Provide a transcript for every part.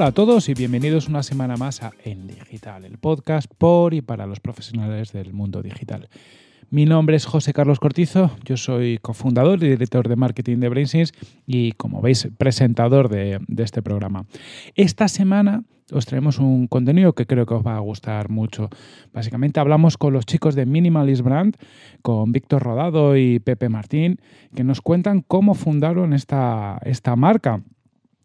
Hola a todos y bienvenidos una semana más a En Digital, el podcast por y para los profesionales del mundo digital. Mi nombre es José Carlos Cortizo, yo soy cofundador y director de marketing de Brainsys y, como veis, presentador de, este programa. Esta semana os traemos un contenido que creo que os va a gustar mucho. Básicamente hablamos con los chicos de Minimalist Brand, con Víctor Rodado y Pepe Martín, que nos cuentan cómo fundaron esta, esta marca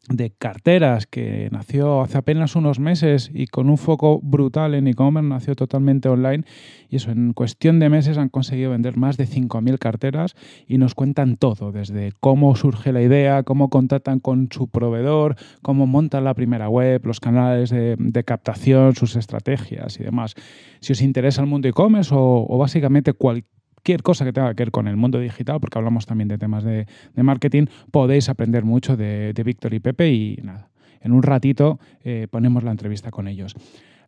de carteras que nació hace apenas unos meses y con un foco brutal en e-commerce, nació totalmente online y eso, en cuestión de meses han conseguido vender más de 5.000 carteras y nos cuentan todo, desde cómo surge la idea, cómo contactan con su proveedor, cómo montan la primera web, los canales de, captación, sus estrategias y demás. Si os interesa el mundo e-commerce o, o básicamente cualquier cualquier cosa que tenga que ver con el mundo digital, porque hablamos también de temas de, marketing, podéis aprender mucho de, Víctor y Pepe y nada, en un ratito eh, ponemos la entrevista con ellos.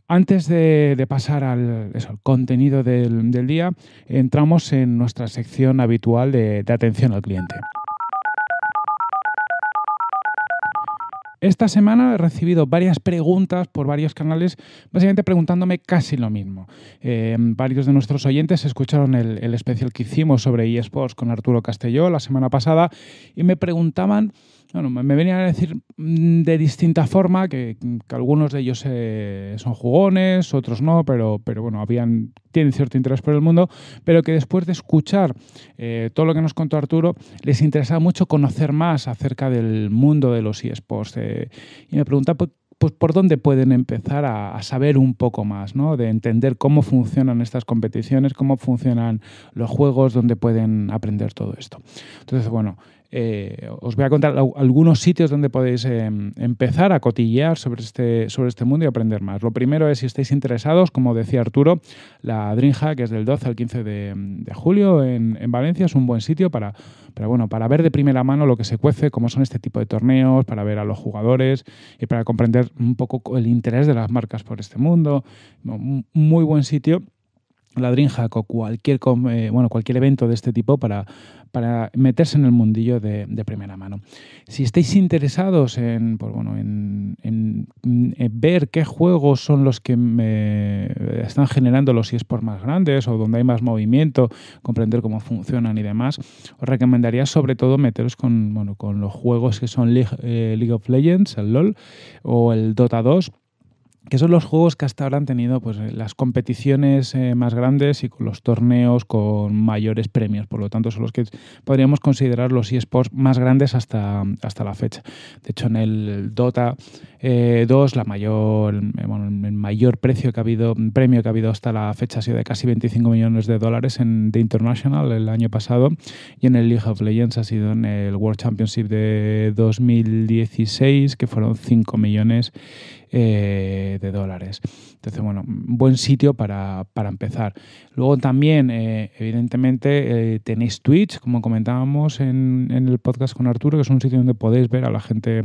Antes de, pasar al, contenido del, día, entramos en nuestra sección habitual de atención al cliente. Esta semana he recibido varias preguntas por varios canales, básicamente preguntándome casi lo mismo. Em, varios de nuestros oyentes escucharon el, el especial que hicimos sobre eSports con Arturo Castelló la semana pasada y me preguntaban bueno, me venían a decir mm, de distinta forma que, algunos de ellos eh, son jugones, otros no, pero, pero bueno, habían, tienen cierto interés por el mundo, pero que después de escuchar eh, todo lo que nos contó Arturo, les interesaba mucho conocer más acerca del mundo de los eSports. Eh, y me preguntaba por pues, pues por dónde pueden empezar a, saber un poco más, ¿no? De entender cómo funcionan estas competiciones, cómo funcionan los juegos, dónde pueden aprender todo esto. Entonces, bueno, eh, os voy a contar algunos sitios donde podéis eh, empezar a cotillear sobre este, sobre este mundo y aprender más. Lo primero es, si estáis interesados, como decía Arturo, la drinja que es del 12 al 15 de, julio en, Valencia. Es un buen sitio para, bueno, para ver de primera mano lo que se cuece, cómo son este tipo de torneos, para ver a los jugadores y para comprender un poco el interés de las marcas por este mundo. muy buen sitio la o cualquier, eh, bueno, cualquier evento de este tipo para, para meterse en el mundillo de, primera mano. Si estáis interesados pues en, en, ver qué juegos son los que están generando los eSports más grandes o donde hay más movimiento, comprender cómo funcionan y demás, os recomendaría sobre todo meteros con, los juegos que son eh, League of Legends, el LOL o el Dota 2 que son los juegos que hasta ahora han tenido pues, eh, las competiciones eh, más grandes y con los torneos con mayores premios. Por lo tanto, son los que podríamos considerar los eSports más grandes hasta, hasta la fecha. De hecho, en el Dota 2, eh, la mayor, el mayor precio que ha habido, premio que ha habido hasta la fecha ha sido de casi 25 millones de dólares en The International el año pasado. Y en el League of Legends ha sido en el World Championship de 2016, que fueron 5 millones eh, de dólares. Entonces, bueno, buen sitio para, empezar. Luego también, eh, evidentemente, eh, tenéis Twitch, como comentábamos en, el podcast con Arturo, que es un sitio donde podéis ver a la gente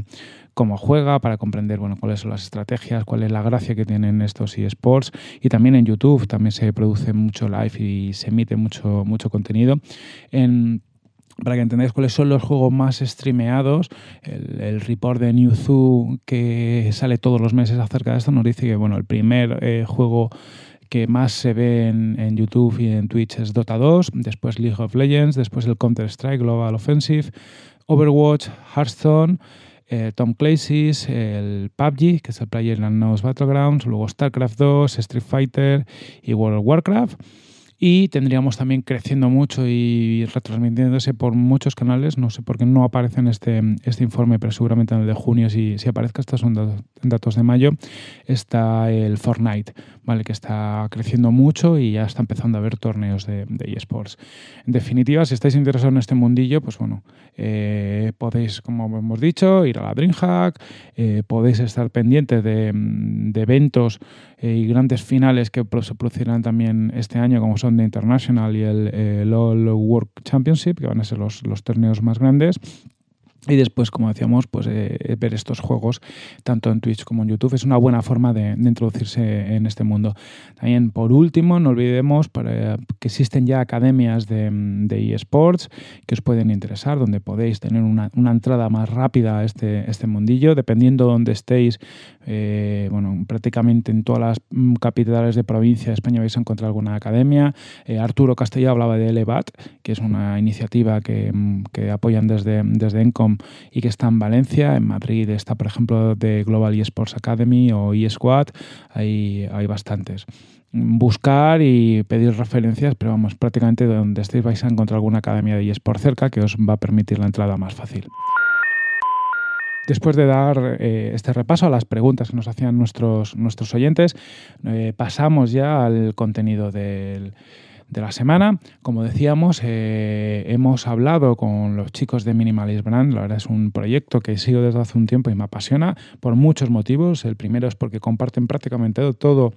cómo juega, para comprender bueno, cuáles son las estrategias, cuál es la gracia que tienen estos eSports. Y también en YouTube, también se produce mucho live y se emite mucho, mucho contenido. En para que entendáis cuáles son los juegos más streameados, el, el, report de New Zoo que sale todos los meses acerca de esto nos dice que bueno, el primer eh, juego que más se ve en, YouTube y en Twitch es Dota 2, después League of Legends, después el Counter-Strike Global Offensive, Overwatch, Hearthstone, eh, Tom Clancy's, el PUBG, que es el Player Battlegrounds, luego StarCraft 2, Street Fighter y World of Warcraft. Y tendríamos también creciendo mucho y retransmitiéndose por muchos canales. No sé por qué no aparece en este, este informe, pero seguramente en el de junio, si, si aparezca, estos son datos, datos de mayo, está el Fortnite. ¿vale? que está creciendo mucho y ya está empezando a haber torneos de, eSports. En definitiva, si estáis interesados en este mundillo, pues bueno, eh, podéis, como hemos dicho, ir a la DreamHack, eh, podéis estar pendientes de, eventos eh, y grandes finales que se producirán también este año, como son The International y el, All World Championship, que van a ser los, los torneos más grandes. Y después, como decíamos, pues eh, ver estos juegos tanto en Twitch como en YouTube es una buena forma de, introducirse en este mundo. También, por último, no olvidemos que existen ya academias de, eSports que os pueden interesar, donde podéis tener una, entrada más rápida a este, este mundillo, dependiendo donde estéis. Eh, bueno, prácticamente en todas las mm, capitales de provincia de España vais a encontrar alguna academia. Eh, Arturo Castellá hablaba de Elevat, que es una iniciativa que, mm, que apoyan desde, desde ENCOM y que está en Valencia. En Madrid está, por ejemplo, de Global eSports Academy o eSquad. Hay, hay bastantes buscar y pedir referencias, pero vamos, prácticamente donde estéis vais a encontrar alguna academia de eSport cerca que os va a permitir la entrada más fácil. Después de dar eh, este repaso a las preguntas que nos hacían nuestros, nuestros oyentes, eh, pasamos ya al contenido del, de la semana. Como decíamos, eh, hemos hablado con los chicos de Minimalist Brand. La verdad es un proyecto que sigo desde hace un tiempo y me apasiona por muchos motivos. El primero es porque comparten prácticamente todo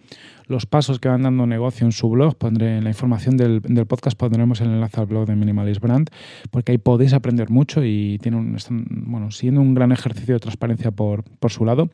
los pasos que van dando negocio en su blog. Pondré en la información del, del podcast, pondremos el enlace al blog de Minimalist Brand, porque ahí podéis aprender mucho y tiene están, bueno, siendo un gran ejercicio de transparencia por, por su lado.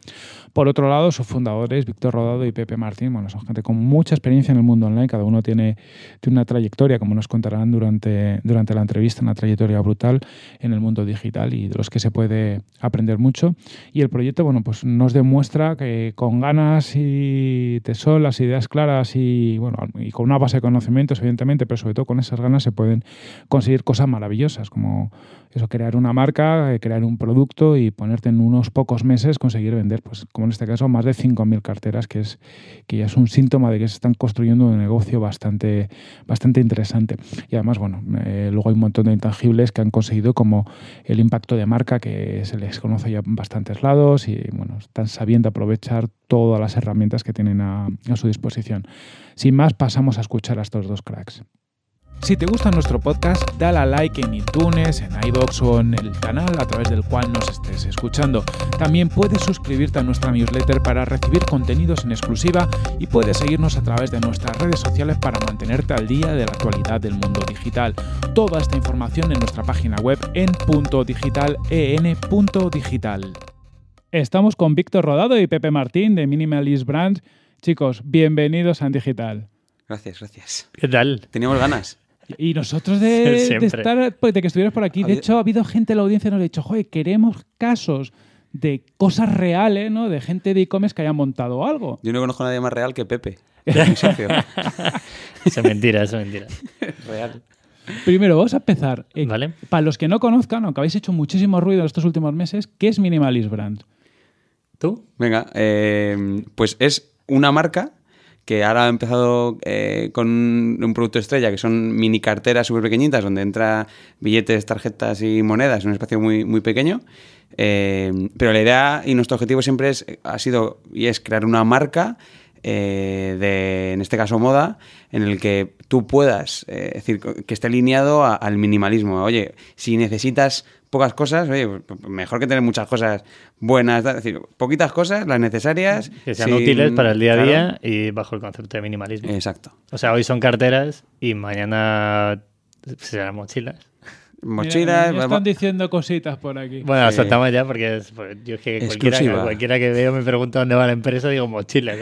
Por otro lado, sus fundadores, Víctor Rodado y Pepe Martín, bueno, son gente con mucha experiencia en el mundo online, cada uno tiene, tiene una trayectoria, como nos contarán durante, durante la entrevista, una trayectoria brutal en el mundo digital y de los que se puede aprender mucho. Y el proyecto, bueno, pues nos demuestra que con ganas y tesolas ideas claras y, bueno, y con una base de conocimientos, evidentemente, pero sobre todo con esas ganas se pueden conseguir cosas maravillosas, como eso, crear una marca, eh, crear un producto y ponerte en unos pocos meses conseguir vender, pues como en este caso, más de 5.000 carteras, que, es, que ya es un síntoma de que se están construyendo un negocio bastante, bastante interesante. Y además, bueno, eh, luego hay un montón de intangibles que han conseguido, como el impacto de marca, que se les conoce ya en bastantes lados y, bueno, están sabiendo aprovechar todas las herramientas que tienen a, su disposición. Sin más, pasamos a escuchar a estos dos cracks. Si te gusta nuestro podcast, dale a like en iTunes, en iBox o en el canal a través del cual nos estés escuchando. También puedes suscribirte a nuestra newsletter para recibir contenidos en exclusiva y puedes seguirnos a través de nuestras redes sociales para mantenerte al día de la actualidad del mundo digital. Toda esta información en nuestra página web en.digitalen.digital Estamos con Víctor Rodado y Pepe Martín de Minimalist Brand, Chicos, bienvenidos a Digital. Gracias, gracias. ¿Qué tal? Teníamos ganas. Y nosotros de, estar, pues, de que estuvieras por aquí. De hecho, ha habido gente en la audiencia que nos ha dicho, joder, queremos casos de cosas reales, ¿no? De gente de e-commerce que haya montado algo. Yo no conozco a nadie más real que Pepe. es mentira, es mentira. Real. Primero, vamos a empezar. Eh, vale. Para los que no conozcan, aunque habéis hecho muchísimo ruido en estos últimos meses, ¿qué es Minimalist Brand? Venga, eh, pues es una marca que ahora ha empezado eh, con un producto estrella, que son mini carteras súper pequeñitas, donde entra billetes, tarjetas y monedas, en un espacio muy, muy pequeño. Eh, pero la idea y nuestro objetivo siempre ha sido y es crear una marca de, en este caso, moda, en el que tú puedas, es decir, que esté alineado al minimalismo. Oye, si necesitas pocas cosas, oye, mejor que tener muchas cosas buenas, es decir, poquitas cosas, las necesarias. Que sean útiles para el día a día y bajo el concepto de minimalismo. Exacto. O sea, hoy son carteras y mañana serán mochilas. Mochilas. están diciendo cositas por aquí. Bueno, ya porque pues, yo es que cualquiera, que veo me pregunta dónde va la empresa, digo mochilas.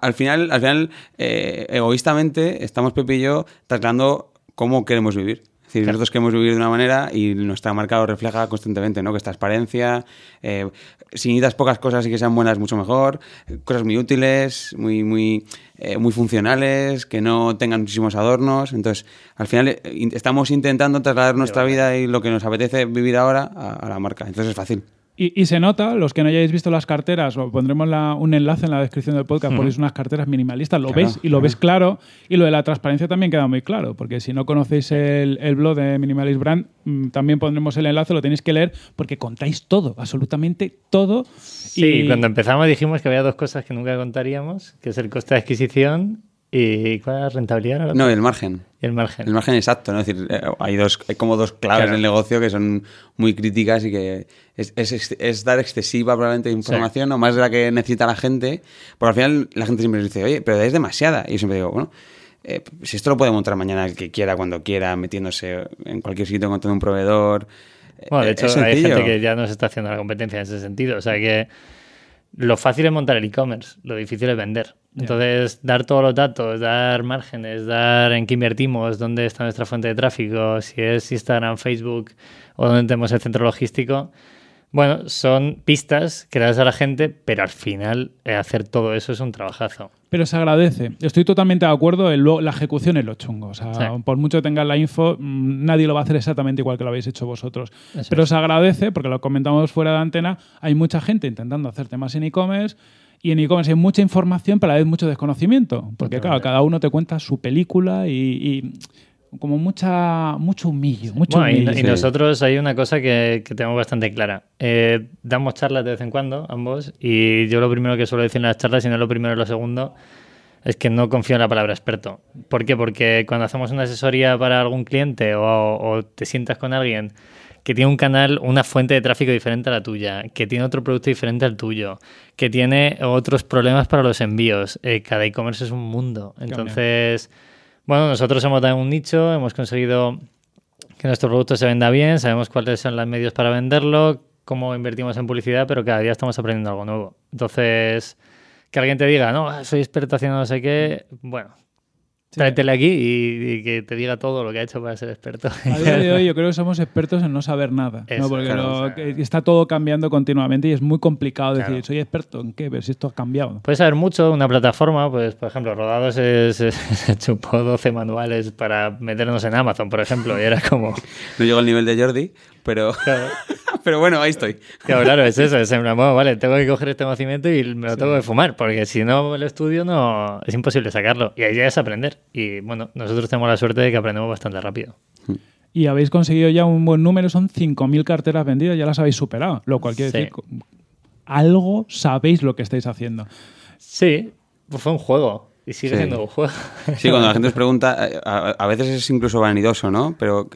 al final, al final eh, egoístamente, estamos Pepe y yo tratando cómo queremos vivir. Es decir, hemos nosotros queremos vivir de una manera y nuestra marca lo refleja constantemente, ¿no? Que es transparencia, eh, si necesitas pocas cosas y que sean buenas, mucho mejor, cosas muy útiles, muy, muy, eh, muy funcionales, que no tengan muchísimos adornos. Entonces, al final eh, estamos intentando trasladar nuestra vida y lo que nos apetece vivir ahora a la marca. Entonces es fácil. Y, se nota, los que no hayáis visto las carteras, os pondremos un enlace en la descripción del podcast, ponéis unas carteras minimalistas, lo ves veis y lo ves claro. Y lo de la transparencia también queda muy claro, porque si no conocéis el, blog de Minimalist Brand, mm, también pondremos el enlace, lo tenéis que leer, porque contáis todo, absolutamente todo. Sí, cuando empezamos dijimos que había dos cosas que nunca contaríamos, que es el coste de adquisición ¿Y cuál es la rentabilidad? No, el margen. El margen. El margen exacto, ¿no? Es decir, eh, hay, dos, hay como dos claves en el negocio que son muy críticas y que es, es, es dar excesiva probablemente información o más de la que necesita la gente, porque al final la gente siempre dice, oye, pero es demasiada. Y yo siempre digo, bueno, eh, si esto lo puede montar mañana el que quiera, cuando quiera, metiéndose en cualquier sitio, encontrando un proveedor. Bueno, de eh, hecho, hay gente que ya nos está haciendo la competencia en ese sentido. O sea que lo fácil es montar el e-commerce, lo difícil es vender. Entonces, dar todos los datos, dar márgenes, dar en qué invertimos, dónde está nuestra fuente de tráfico, si es Instagram, Facebook o dónde tenemos el centro logístico, bueno, son pistas que das a la gente, pero al final eh, hacer todo eso es un trabajazo. Pero se agradece. Estoy totalmente de acuerdo. la ejecución es lo chungo. por mucho que tengas la info, mm, nadie lo va a hacer exactamente igual que lo habéis hecho vosotros. pero se agradece, porque lo comentamos fuera de antena, hay mucha gente intentando hacer temas en e-commerce. Y en e-commerce hay mucha información, pero a la vez mucho desconocimiento. Porque, claro, cada uno te cuenta su película y como mucha, mucho humillo. Mucho Y, nosotros hay una cosa que, tengo tenemos bastante clara. Eh, damos charlas de vez en cuando, ambos, y yo lo primero que suelo decir en las charlas, y no lo primero y lo segundo, es que no confío en la palabra experto. ¿Por qué? Porque cuando hacemos una asesoría para algún cliente o, te sientas con alguien que tiene un canal, una fuente de tráfico diferente a la tuya, que tiene otro producto diferente al tuyo, que tiene otros problemas para los envíos. Eh, cada e-commerce es un mundo. Entonces... Bueno, nosotros hemos dado un nicho, hemos conseguido que nuestro producto se venda bien, sabemos cuáles son los medios para venderlo, cómo invertimos en publicidad, pero cada día estamos aprendiendo algo nuevo. Entonces, que alguien te diga, no, soy experto haciendo no sé qué, bueno, Tráetele aquí y, que te diga todo lo que ha hecho para ser experto. de hoy yo creo que somos expertos en no saber nada, ¿no? porque está todo cambiando continuamente y es muy complicado decir, soy experto en qué, ver si esto ha cambiado. Puedes saber mucho, una plataforma, pues por ejemplo, Rodados se, se, chupó 12 manuales para meternos en Amazon, por ejemplo, y era como... No llegó al nivel de Jordi, pero, pero bueno, ahí estoy. Claro, es eso, es vale, tengo que coger este nacimiento y me lo tengo que fumar, porque si no lo estudio no es imposible sacarlo. Y ahí ya es aprender. Y bueno, nosotros tenemos la suerte de que aprendemos bastante rápido. Y habéis conseguido ya un buen número, son 5.000 carteras vendidas, ya las habéis superado, lo cual quiere decir, algo sabéis lo que estáis haciendo. Sí, pues fue un juego. Y sigue siendo un juego. Sí, cuando la gente os pregunta, eh, a, a, veces es incluso vanidoso, ¿no? Pero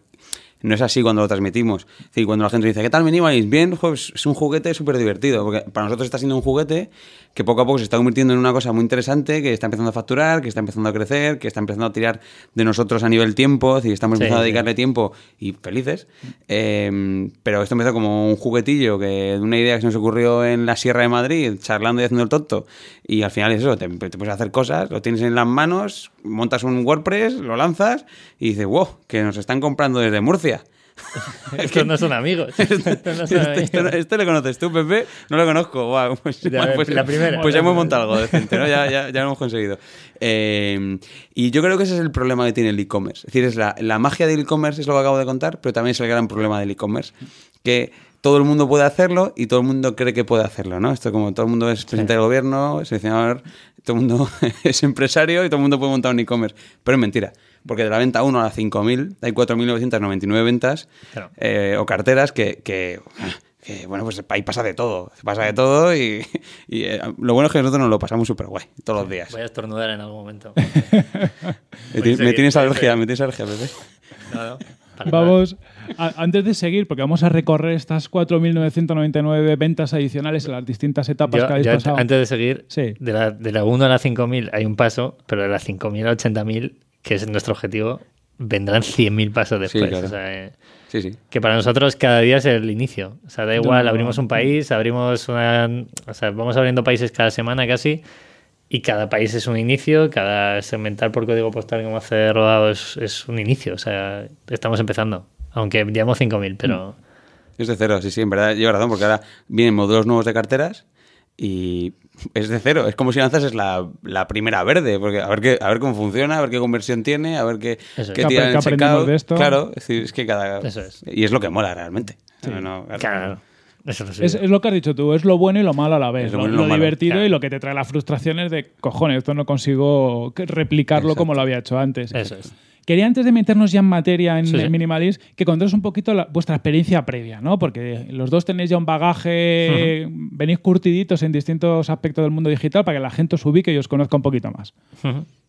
no es así cuando lo transmitimos. y cuando la gente dice, ¿qué tal venís? Bien, es un juguete súper divertido. Porque para nosotros está siendo un juguete que poco a poco se está convirtiendo en una cosa muy interesante, que está empezando a facturar, que está empezando a crecer, que está empezando a tirar de nosotros a nivel tiempo. estamos empezando a dedicarle tiempo y felices. Em, pero esto empezó como un juguetillo, que una idea que se nos ocurrió en la Sierra de Madrid, charlando y haciendo el tonto. Y al final es eso, te, te puedes hacer cosas, lo tienes en las manos, montas un WordPress, lo lanzas y dices, wow, que nos están comprando desde Murcia esto Estos no son amigos. Esto no le este, este, este conoces tú, Pepe. No lo conozco. Pues, pues, pues, ya, hemos montado algo decente, ¿no? ya, lo hemos conseguido. Em, y yo creo que ese es el problema que tiene el e-commerce. Es decir, es la, magia del e-commerce, es lo que acabo de contar, pero también es el gran problema del e-commerce. Que todo el mundo puede hacerlo y todo el mundo cree que puede hacerlo, ¿no? Esto como todo el mundo es presidente de del gobierno, todo el mundo es empresario y todo el mundo puede montar un e-commerce. Pero es mentira porque de la venta 1 a la 5.000 hay 4.999 ventas eh, o carteras que, bueno, pues ahí pasa de todo, pasa de todo y, eh, lo bueno es que nosotros nos lo pasamos súper guay todos los días. Voy a estornudar en algún momento. me, tienes, alergia, me tienes alergia, Pepe. Vamos, antes de seguir, porque vamos a recorrer estas 4.999 ventas adicionales en las distintas etapas que habéis pasado. Antes de seguir, de, la, de la 1 a la 5.000 hay un paso, pero de la 5.000 a 80.000 que es nuestro objetivo, vendrán 100.000 pasos después. Eh, que para nosotros cada día es el inicio. O sea, da igual, abrimos un país, abrimos una... O sea, vamos abriendo países cada semana casi. Y cada país es un inicio, cada segmentar por código postal que hemos rodado es, un inicio. O sea, estamos empezando. Aunque llevamos 5.000, pero... Es de cero, sí, sí, en verdad lleva razón, porque ahora vienen modelos nuevos de carteras y es de cero. Es como si lanzas la, la primera verde, porque a ver, qué, a ver cómo funciona, a ver qué conversión tiene, a ver qué, qué de esto. Claro, es, que cada... Eso es. Y es lo que mola realmente. claro. Eso es, es, lo que has dicho tú, es lo bueno y lo malo a la vez. lo, divertido y lo que te trae las frustraciones de cojones, esto no consigo replicarlo como lo había hecho antes. Eso es. Quería antes de meternos ya en materia en el Minimalist que contaros un poquito la, vuestra experiencia previa, ¿no? Porque los dos tenéis ya un bagaje, venís curtiditos en distintos aspectos del mundo digital para que la gente os ubique y os conozca un poquito más.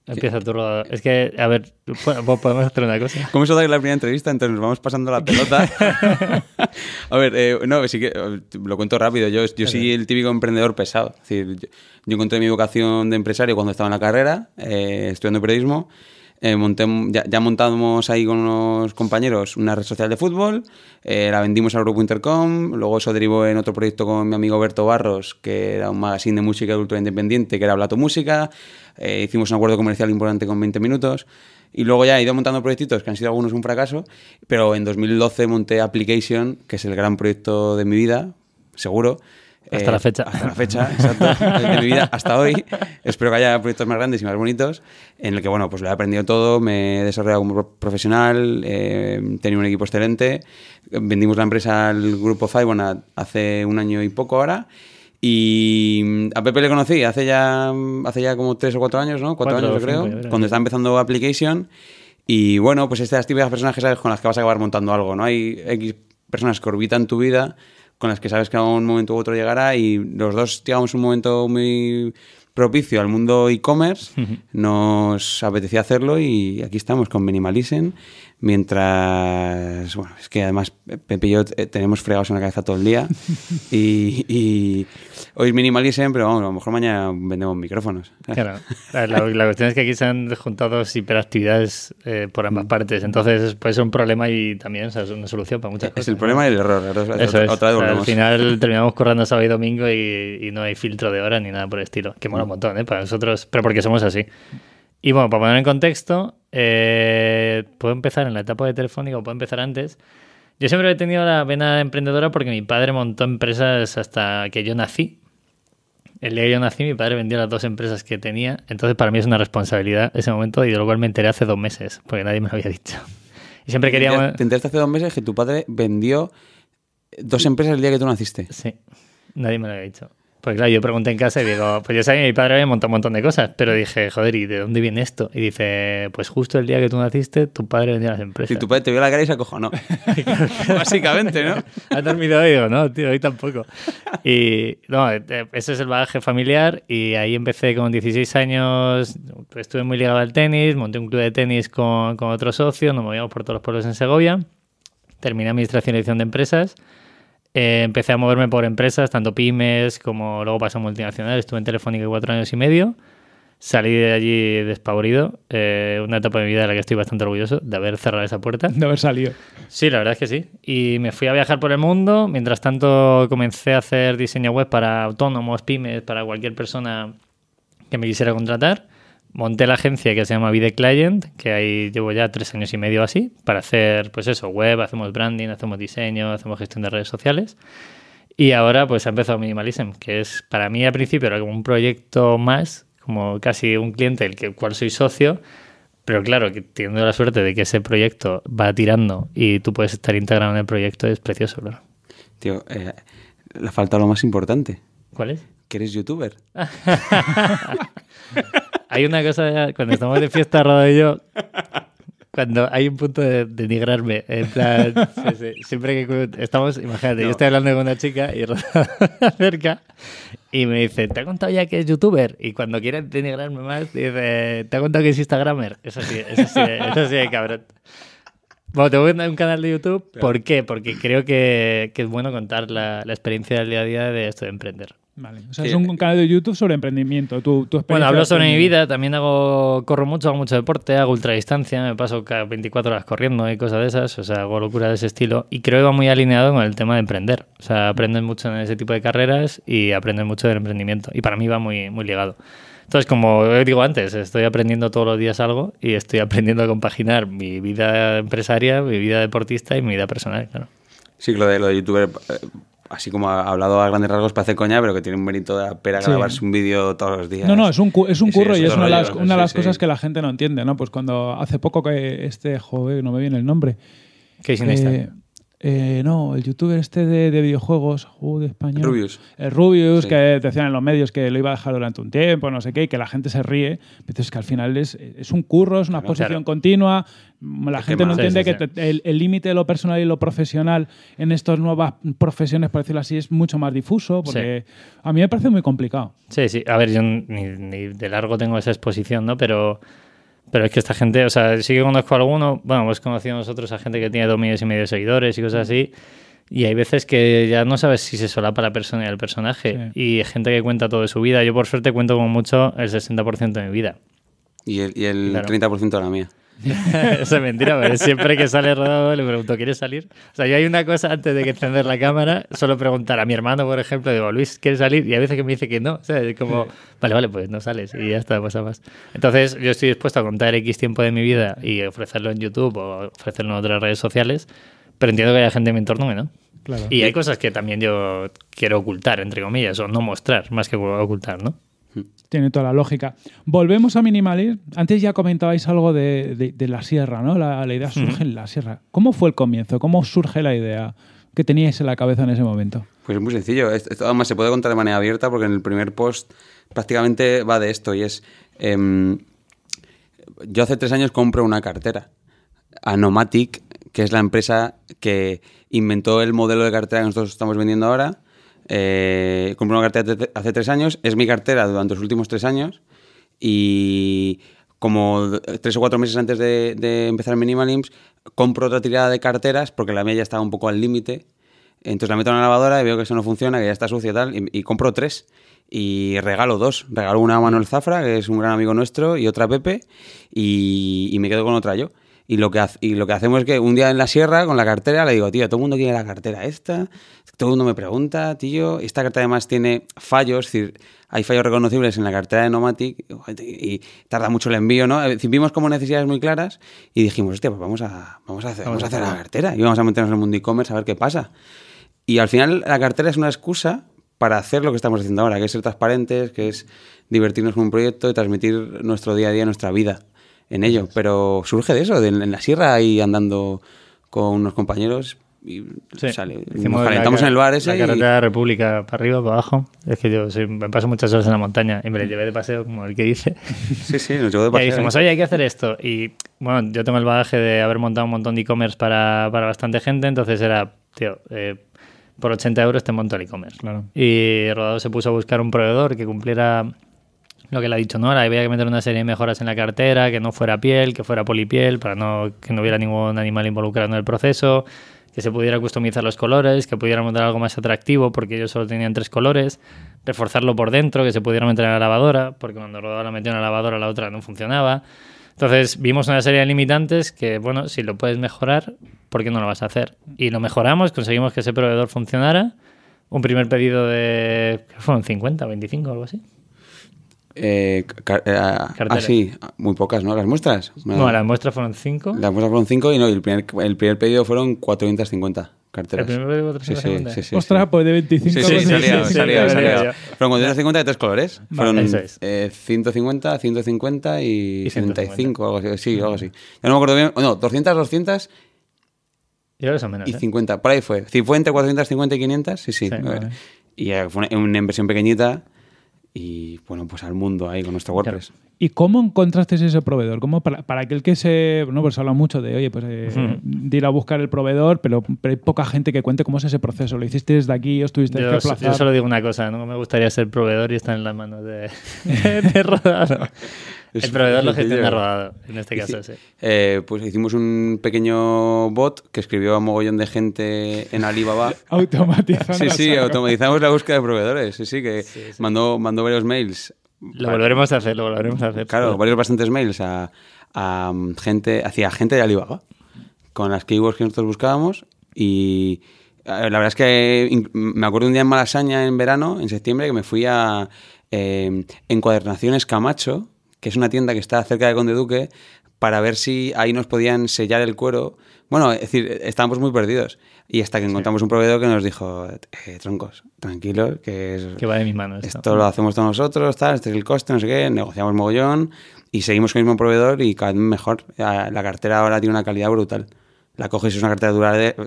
Empieza tu rodada. Es que, a ver, podemos hacer una cosa. Como eso da la primera entrevista, entonces nos vamos pasando la pelota. a ver, eh, no, sí que eh, lo cuento rápido. Yo, yo soy el típico emprendedor pesado. Es decir, yo, encontré mi vocación de empresario cuando estaba en la carrera, eh, estudiando periodismo. Eh, monté, ya, ya, montamos ahí con unos compañeros una red social de fútbol, eh, la vendimos al grupo Intercom, luego eso derivó en otro proyecto con mi amigo Berto Barros, que era un magazine de música y independiente, que era Blato Música, eh, hicimos un acuerdo comercial importante con 20 minutos, y luego ya he ido montando proyectitos que han sido algunos un fracaso, pero en 2012 monté Application, que es el gran proyecto de mi vida, seguro, hasta la eh, fecha. Hasta la fecha, exacto. de mi vida hasta hoy. Espero que haya proyectos más grandes y más bonitos en el que, bueno, pues lo he aprendido todo, me he desarrollado como profesional, eh, he tenido un equipo excelente. Vendimos la empresa al grupo Fibonacci hace un año y poco ahora. Y a Pepe le conocí hace ya, hace ya como tres o cuatro años, ¿no? Cuatro, años, creo, cuando estaba empezando Application. Y bueno, pues estas típicas personas que sabes con las que vas a acabar montando algo, ¿no? Hay X personas que orbitan tu vida con las que sabes que a un momento u otro llegará y los dos llegamos un momento muy propicio al mundo e-commerce, nos apetecía hacerlo y aquí estamos con Minimalisen, mientras, bueno, es que además Pepe y yo eh, tenemos fregados en la cabeza todo el día y, hoy es pero vamos, a lo mejor mañana vendemos micrófonos. Claro, la, cuestión es que aquí se han juntado hiperactividades eh, por ambas mm. partes, entonces puede ser un problema y también es una solución para muchas cosas. Es el problema y el error, Eso es. otra vez al final terminamos corriendo sábado y domingo y, no hay filtro de hora ni nada por el estilo, que mola mm. un montón, ¿eh? Para nosotros, pero porque somos así. Y bueno, para poner en contexto, eh, puedo empezar en la etapa de Telefónica o puedo empezar antes. Yo siempre he tenido la vena emprendedora porque mi padre montó empresas hasta que yo nací. El día que yo nací, mi padre vendió las dos empresas que tenía. Entonces, para mí es una responsabilidad ese momento y de lo cual me enteré hace dos meses porque nadie me lo había dicho. Y siempre quería. Te enteraste hace dos meses que tu padre vendió dos empresas el día que tú naciste. Sí, nadie me lo había dicho. Pues claro, yo pregunté en casa y digo, pues ya sabía mi padre me montó un montón de cosas, pero dije, joder, ¿y de dónde viene esto? Y dice, pues justo el día que tú naciste, tu padre vendía las empresas. Y tu padre te vio la cara y se acojonó. Básicamente, ¿no? Ha dormido digo, no, tío, hoy tampoco. Y no, eh, ese es el bagaje familiar y ahí empecé con 16 años, estuve muy ligado al tenis, monté un club de tenis con, con otro socio, nos movíamos por todos los pueblos en Segovia, terminé administración y edición de empresas. Eh, empecé a moverme por empresas, tanto pymes como luego paso a multinacional. Estuve en Telefónica cuatro años y medio. Salí de allí despavorido. Eh, una etapa de mi vida de la que estoy bastante orgulloso de haber cerrado esa puerta. De haber salido. Sí, la verdad es que sí. Y me fui a viajar por el mundo. Mientras tanto, comencé a hacer diseño web para autónomos, pymes, para cualquier persona que me quisiera contratar monté la agencia que se llama Vide Client, que ahí llevo ya tres años y medio así, para hacer, pues eso, web, hacemos branding, hacemos diseño, hacemos gestión de redes sociales. Y ahora pues ha empezado Minimalism, que es para mí al principio era como un proyecto más, como casi un cliente el que, cual soy socio, pero claro, que teniendo la suerte de que ese proyecto va tirando y tú puedes estar integrado en el proyecto es precioso, claro. Tío, eh, le falta lo más importante. ¿Cuál es? Que eres youtuber. hay una cosa, cuando estamos de fiesta, Rodo y yo, cuando hay un punto de denigrarme, en plan, siempre que estamos, imagínate, yo estoy hablando con una chica y acerca y me dice, ¿te ha contado ya que es youtuber? Y cuando quiere denigrarme más, dice, ¿te ha contado que es instagramer? Eso sí, eso sí, eso sí, cabrón. Bueno, te voy a un canal de YouTube. ¿Por qué? Porque creo que, es bueno contar la, experiencia del día a día de esto de emprender. Vale, o sea, es un canal de YouTube sobre emprendimiento. bueno, hablo sobre mi vida, también hago, corro mucho, hago mucho deporte, hago ultradistancia, me paso cada 24 horas corriendo y cosas de esas, o sea, hago locura de ese estilo. Y creo que va muy alineado con el tema de emprender. O sea, aprendes mucho en ese tipo de carreras y aprendes mucho del emprendimiento. Y para mí va muy, muy ligado. Entonces, como digo antes, estoy aprendiendo todos los días algo y estoy aprendiendo a compaginar mi vida empresaria, mi vida deportista y mi vida personal, claro. Sí, lo de, lo de youtuber eh, así como ha hablado a grandes rasgos para hacer coña, pero que tiene un mérito de la pera grabarse un vídeo todos los días. No, no, es un, curro y es una, de las, cosas que la gente no entiende, ¿no? Pues cuando hace poco que este, joven, no me viene el nombre. Casey Neistat. Eh, eh, no, el youtuber este de, videojuegos, de español. Rubius. El eh, Rubius, que decían en los medios que lo iba a dejar durante un tiempo, no sé qué, y que la gente se ríe. Pero es que al final es, un curro, es una exposición continua. La gente no entiende que el límite de lo personal y lo profesional en estas nuevas profesiones, por decirlo así, es mucho más difuso, porque a mí me parece muy complicado. Sí, sí. A ver, yo ni de largo tengo esa exposición, ¿no? Pero pero es que esta gente, o sea, sí que conozco a alguno, bueno, hemos conocido nosotros a gente que tiene dos millones y medio de seguidores y cosas así, y hay veces que ya no sabes si se solapa la persona y el personaje, y gente que cuenta todo de su vida. Yo, por suerte, cuento como mucho el 60% de mi vida. Y el, y el 30% de la mía. Eso es mentira, pero siempre que sale rodado le pregunto, ¿quieres salir? O sea, yo hay una cosa antes de que encender la cámara, solo preguntar a mi hermano, por ejemplo, digo, Luis, ¿quieres salir? Y a veces que me dice que no, o sea, es como, vale, vale, pues no sales y ya está, pasa más. Entonces, yo estoy dispuesto a contar X tiempo de mi vida y ofrecerlo en YouTube o ofrecerlo en otras redes sociales, pero entiendo que hay gente en mi entorno que no. Claro. Y hay cosas que también yo quiero ocultar, entre comillas, o no mostrar, más que ocultar, ¿no? Tiene toda la lógica. Volvemos a Minimalist. Antes ya comentabais algo de, la sierra, ¿no? La, idea surge en la sierra. ¿Cómo fue el comienzo? ¿Cómo surge la idea que teníais en la cabeza en ese momento? Pues es muy sencillo. Esto además se puede contar de manera abierta porque en el primer post prácticamente va de esto y es... Em, yo hace tres años compro una cartera. Anomatic, que es la empresa que inventó el modelo de cartera que nosotros estamos vendiendo ahora, eh, compré una cartera hace tres años, es mi cartera durante los últimos tres años y como tres o cuatro meses antes de, empezar Minimal compro otra tirada de carteras porque la mía ya estaba un poco al límite. Entonces la meto en la lavadora y veo que eso no funciona, que ya está sucia y tal, y, compro tres y regalo dos. Regalo una a Manuel Zafra, que es un gran amigo nuestro, y otra a Pepe, y me quedo con otra yo. Y lo, que y lo que hacemos es que un día en la sierra, con la cartera, le digo, tío, todo el mundo quiere la cartera esta, todo el mundo me pregunta, tío, esta cartera además tiene fallos, es decir, hay fallos reconocibles en la cartera de Nomatic y tarda mucho el envío, ¿no? Vimos como necesidades muy claras y dijimos, hostia, pues vamos a, vamos a, hacer, vamos a hacer la cartera y vamos a meternos en el mundo e-commerce a ver qué pasa. Y al final la cartera es una excusa para hacer lo que estamos haciendo ahora, que es ser transparentes, que es divertirnos con un proyecto y transmitir nuestro día a día, nuestra vida en ello. Pero surge de eso, en la sierra ahí andando con unos compañeros y sale. en el bar ese. La carretera de República, para arriba, para abajo. Es que yo me paso muchas horas en la montaña y me la llevé de paseo, como el que dice. Sí, sí, nos llevó de paseo. Y dijimos, ¿eh? oye, hay que hacer esto. Y bueno, yo tengo el bagaje de haber montado un montón de e-commerce para, bastante gente, entonces era, tío, eh, por 80 euros te monto el e-commerce. Claro. Y Rodado se puso a buscar un proveedor que cumpliera lo que le ha dicho Nora, había que meter una serie de mejoras en la cartera, que no fuera piel, que fuera polipiel, para no, que no hubiera ningún animal involucrado en el proceso, que se pudiera customizar los colores, que pudiera montar algo más atractivo porque ellos solo tenían tres colores, reforzarlo por dentro, que se pudiera meter en la lavadora, porque cuando la metió en la lavadora la otra no funcionaba. Entonces vimos una serie de limitantes que, bueno, si lo puedes mejorar, ¿por qué no lo vas a hacer? Y lo mejoramos, conseguimos que ese proveedor funcionara. Un primer pedido de, fueron 50, 25, algo así. Eh, así, eh, ah, ah, muy pocas, ¿no? ¿Las muestras? no, las muestras fueron 5 Las muestras fueron 5 y no, el, primer, pedido fueron 450 carteras. El primer pedido 450. Sí, sí, Ostras, pues de 25. Sí, sí, salía, salía, salía. Fueron 450 de tres colores. Fueron 150, 150 eh, y, 35, 75, algo así. Sí, algo así. Ya no me acuerdo bien. No, 200, 200 Y ahora Y 50, por ahí fue. fue entre 450 y 500, sí, sí. Y fue una, una, inversión pequeñita y bueno, pues al mundo ahí con nuestro WordPress. ¿Y cómo encontraste ese proveedor? ¿Cómo para, para, aquel que se. No, pues habla mucho de, oye, pues eh, de ir a buscar el proveedor, pero, hay poca gente que cuente cómo es ese proceso. ¿Lo hiciste desde aquí? o estuviste yo, Yo solo digo una cosa, no me gustaría ser proveedor y estar en las manos de, de, el proveedor lo gestiona rodado, en este caso, sí. Eh, pues hicimos un pequeño bot que escribió a mogollón de gente en Alibaba. Automatizando. Sí, sí, automatizamos la búsqueda de proveedores. Sí, sí, que Mandó, mandó varios mails. Lo volveremos a hacer, lo volveremos a hacer. Claro, varios bastantes mails a, mm, gente, hacia gente de Alibaba, con las keywords que nosotros buscábamos y la verdad es que me acuerdo un día en Malasaña en verano, en septiembre, que me fui a eh, Encuadernaciones Camacho, que es una tienda que está cerca de Conde Duque, para ver si ahí nos podían sellar el cuero. Bueno, es decir, estábamos muy perdidos. Y hasta que encontramos un proveedor que nos dijo, eh, troncos, tranquilo que, es, que va de mis manos. Esto, lo hacemos todos nosotros, está este es el coste, no sé qué, negociamos mogollón y seguimos con el mismo proveedor y cada vez mejor. Ah, la cartera ahora tiene una calidad brutal. La coges es una cartera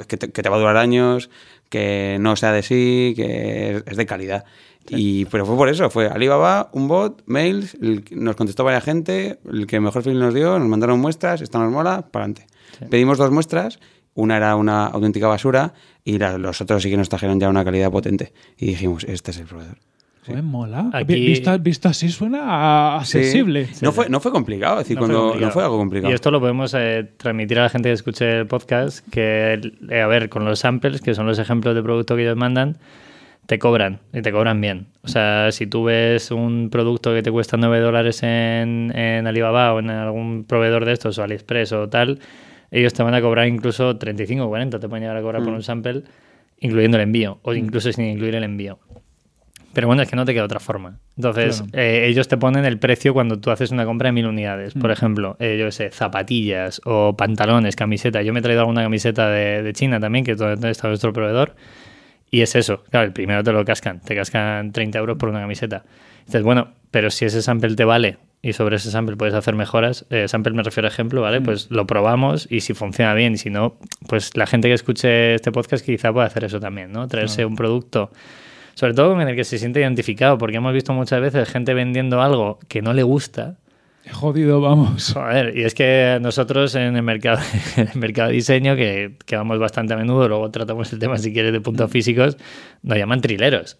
que, te, va a durar años, que no sea de sí, que es, de calidad. Y, pero fue por eso, fue Alibaba, un bot, mails, nos contestó varias gente, el que mejor film nos dio, nos mandaron muestras, esta nos mola, para adelante. Pedimos dos muestras, una era una auténtica basura y los otros sí que nos trajeron ya una calidad potente. Y dijimos, este es el proveedor. Pues mola. Vista así suena accesible. No, fue, complicado, decir, algo complicado. Y esto lo podemos eh, transmitir a la gente que escuche el podcast, que, eh, a ver, con los samples, que son los ejemplos de producto que ellos mandan, te cobran y te cobran bien. O sea, si tú ves un producto que te cuesta 9 dólares en, Alibaba o en algún proveedor de estos, o AliExpress o tal, ellos te van a cobrar incluso 35 o 40, te pueden llegar a cobrar por mm. un sample, incluyendo el envío, o mm. incluso sin incluir el envío. Pero bueno, es que no te queda otra forma. Entonces, eh, ellos te ponen el precio cuando tú haces una compra de mil unidades. Mm. Por ejemplo, eh, yo sé, zapatillas o pantalones, camisetas. Yo me he traído alguna camiseta de, China también, que donde está nuestro proveedor. Y es eso. Claro, el primero te lo cascan. Te cascan 30 euros por una camiseta. Entonces, bueno, pero si ese sample te vale y sobre ese sample puedes hacer mejoras, eh, sample me refiero a ejemplo, ¿vale? Mm. Pues lo probamos y si funciona bien y si no, pues la gente que escuche este podcast quizá pueda hacer eso también, ¿no? Traerse un producto sobre todo con el que se siente identificado, porque hemos visto muchas veces gente vendiendo algo que no le gusta. Jodido, vamos. A ver, y es que nosotros en el mercado, en el mercado de diseño, que, que vamos bastante a menudo, luego tratamos el tema, si quieres, de puntos físicos, nos llaman trileros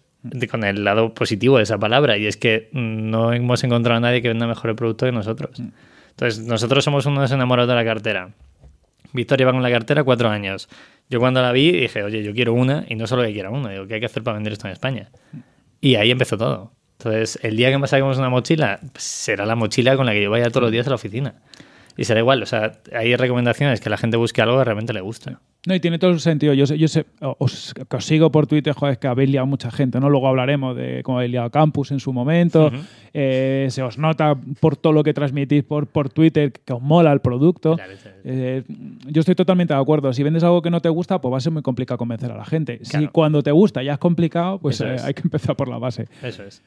con el lado positivo de esa palabra, y es que mm, no hemos encontrado a nadie que venda mejor el producto que nosotros. Mm. Entonces, nosotros somos unos enamorados de la cartera. Victoria va con la cartera cuatro años. Yo cuando la vi dije, oye, yo quiero una y no solo que quiera una, digo, ¿qué hay que hacer para vender esto en España? Y ahí empezó todo. Entonces, el día que me saquemos una mochila, será la mochila con la que yo vaya todos los días a la oficina. Y será igual, o sea, hay recomendaciones que la gente busque algo que realmente le guste. No, y tiene todo el sentido. Yo, sé, yo os, sigo por Twitter, joder, que habéis liado mucha gente, ¿no? Luego hablaremos de cómo habéis liado Campus en su momento. Eh, se os nota por todo lo que transmitís por, por Twitter que os mola el producto. Eh, yo estoy totalmente de acuerdo. Si vendes algo que no te gusta, pues va a ser muy complicado convencer a la gente. Si cuando te gusta ya es complicado, pues eh, hay que empezar por la base. Eso es.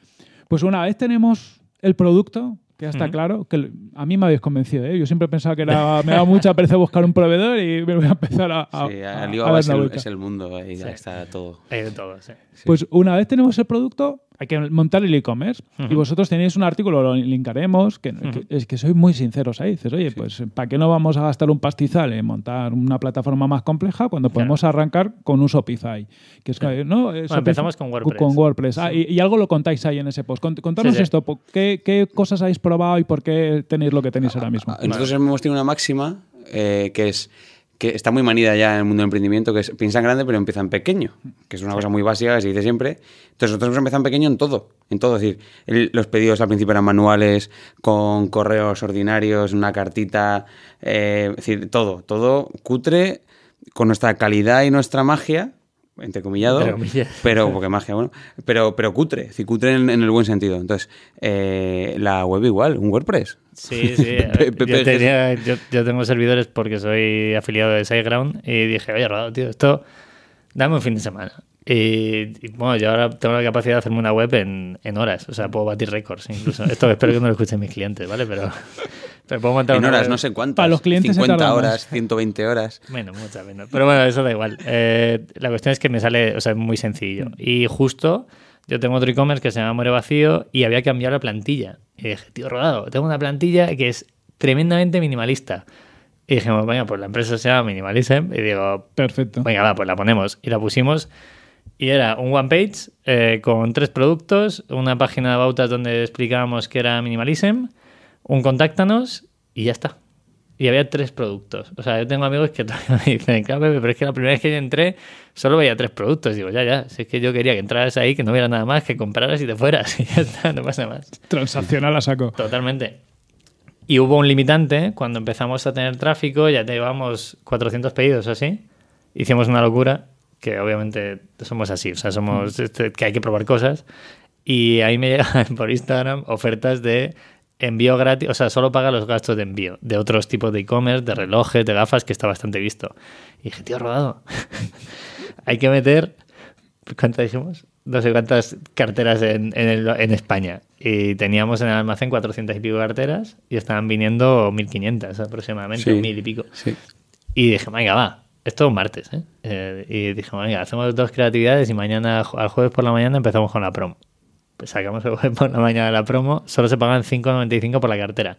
Pues una vez tenemos el producto, ya está claro, que a mí me habéis convencido, ¿eh? yo siempre pensaba que era, me da mucha pereza buscar un proveedor y me voy a empezar a... sí, a, es, el, el, mundo, ahí ya está todo. todo, sí. Pues una vez tenemos el producto, hay que montar el e-commerce y vosotros tenéis un artículo, lo linkaremos, que, es que soy muy sincero. ahí. Dices, oye, pues ¿para qué no vamos a gastar un pastizal en montar una plataforma más compleja cuando podemos arrancar con un Shopify? Que empezamos con WordPress. Con WordPress. Ah, y, algo lo contáis ahí en ese post. Contadnos esto, ¿qué, cosas habéis probado y por qué tenéis lo que tenéis ahora mismo? Ah, ah, nosotros hemos tenido una máxima eh, que es que está muy manida ya en el mundo del emprendimiento, que es piensa grande pero empieza en pequeño, que es una cosa muy básica que se dice siempre. Entonces nosotros empezamos pequeño en todo, en todo. Es decir, los pedidos al principio eran manuales, con correos ordinarios, una cartita, eh, es decir, todo, todo cutre, con nuestra calidad y nuestra magia, entrecomillado, entre pero porque más bueno, pero, pero cutre, cutre en, el buen sentido. Entonces, eh, la web igual, un WordPress. Sí, sí. yo, tengo servidores porque soy afiliado de SiteGround y dije, oye, Rodado, tío, esto dame un fin de semana. Y, bueno, yo ahora tengo la capacidad de hacerme una web en, en horas, o sea, puedo batir récords incluso. Esto espero que no lo escuchen mis clientes, ¿vale? Pero en horas, no sé cuántas. Para los clientes 50 horas, 120 horas. Bueno, muchas menos. Pero bueno, eso da igual. Eh, la cuestión es que me sale, o sea, muy sencillo. Mm. Y justo yo tengo otro e-commerce que se llama More Vacío y había cambiado la plantilla. Y dije, tío, rodado, tengo una plantilla que es tremendamente minimalista. Y dijimos, venga, pues la empresa se llama Minimalism. Y digo, perfecto. Venga, va, pues la ponemos. Y la pusimos. Y era un one page eh, con tres productos, una página de bautas donde explicábamos que era Minimalism un contáctanos y ya está. Y había tres productos. O sea, yo tengo amigos que todavía me dicen, claro, pero es que la primera vez que yo entré solo veía tres productos. Digo, ya, ya, si es que yo quería que entraras ahí, que no hubiera nada más, que compraras y te fueras. Y ya está, no pasa más. Transaccional a saco. Totalmente. Y hubo un limitante, cuando empezamos a tener tráfico, ya llevamos 400 pedidos así. Hicimos una locura, que obviamente somos así, o sea, somos mm. este, que hay que probar cosas. Y ahí me llegan por Instagram ofertas de envío gratis, o sea, solo paga los gastos de envío de otros tipos de e-commerce, de relojes, de gafas, que está bastante visto. Y dije, tío, robado. Hay que meter, ¿cuántas dijimos? No sé cuántas carteras en, España. Y teníamos en el almacén 400 y pico carteras y estaban viniendo 1500 aproximadamente, 1000 y pico. Y dije, venga, va, esto es un martes. ¿eh? eh, y dije, venga, hacemos dos creatividades y mañana, al jueves por la mañana, empezamos con la promo sacamos el web por la mañana de la promo, solo se pagan 5,95 por la cartera.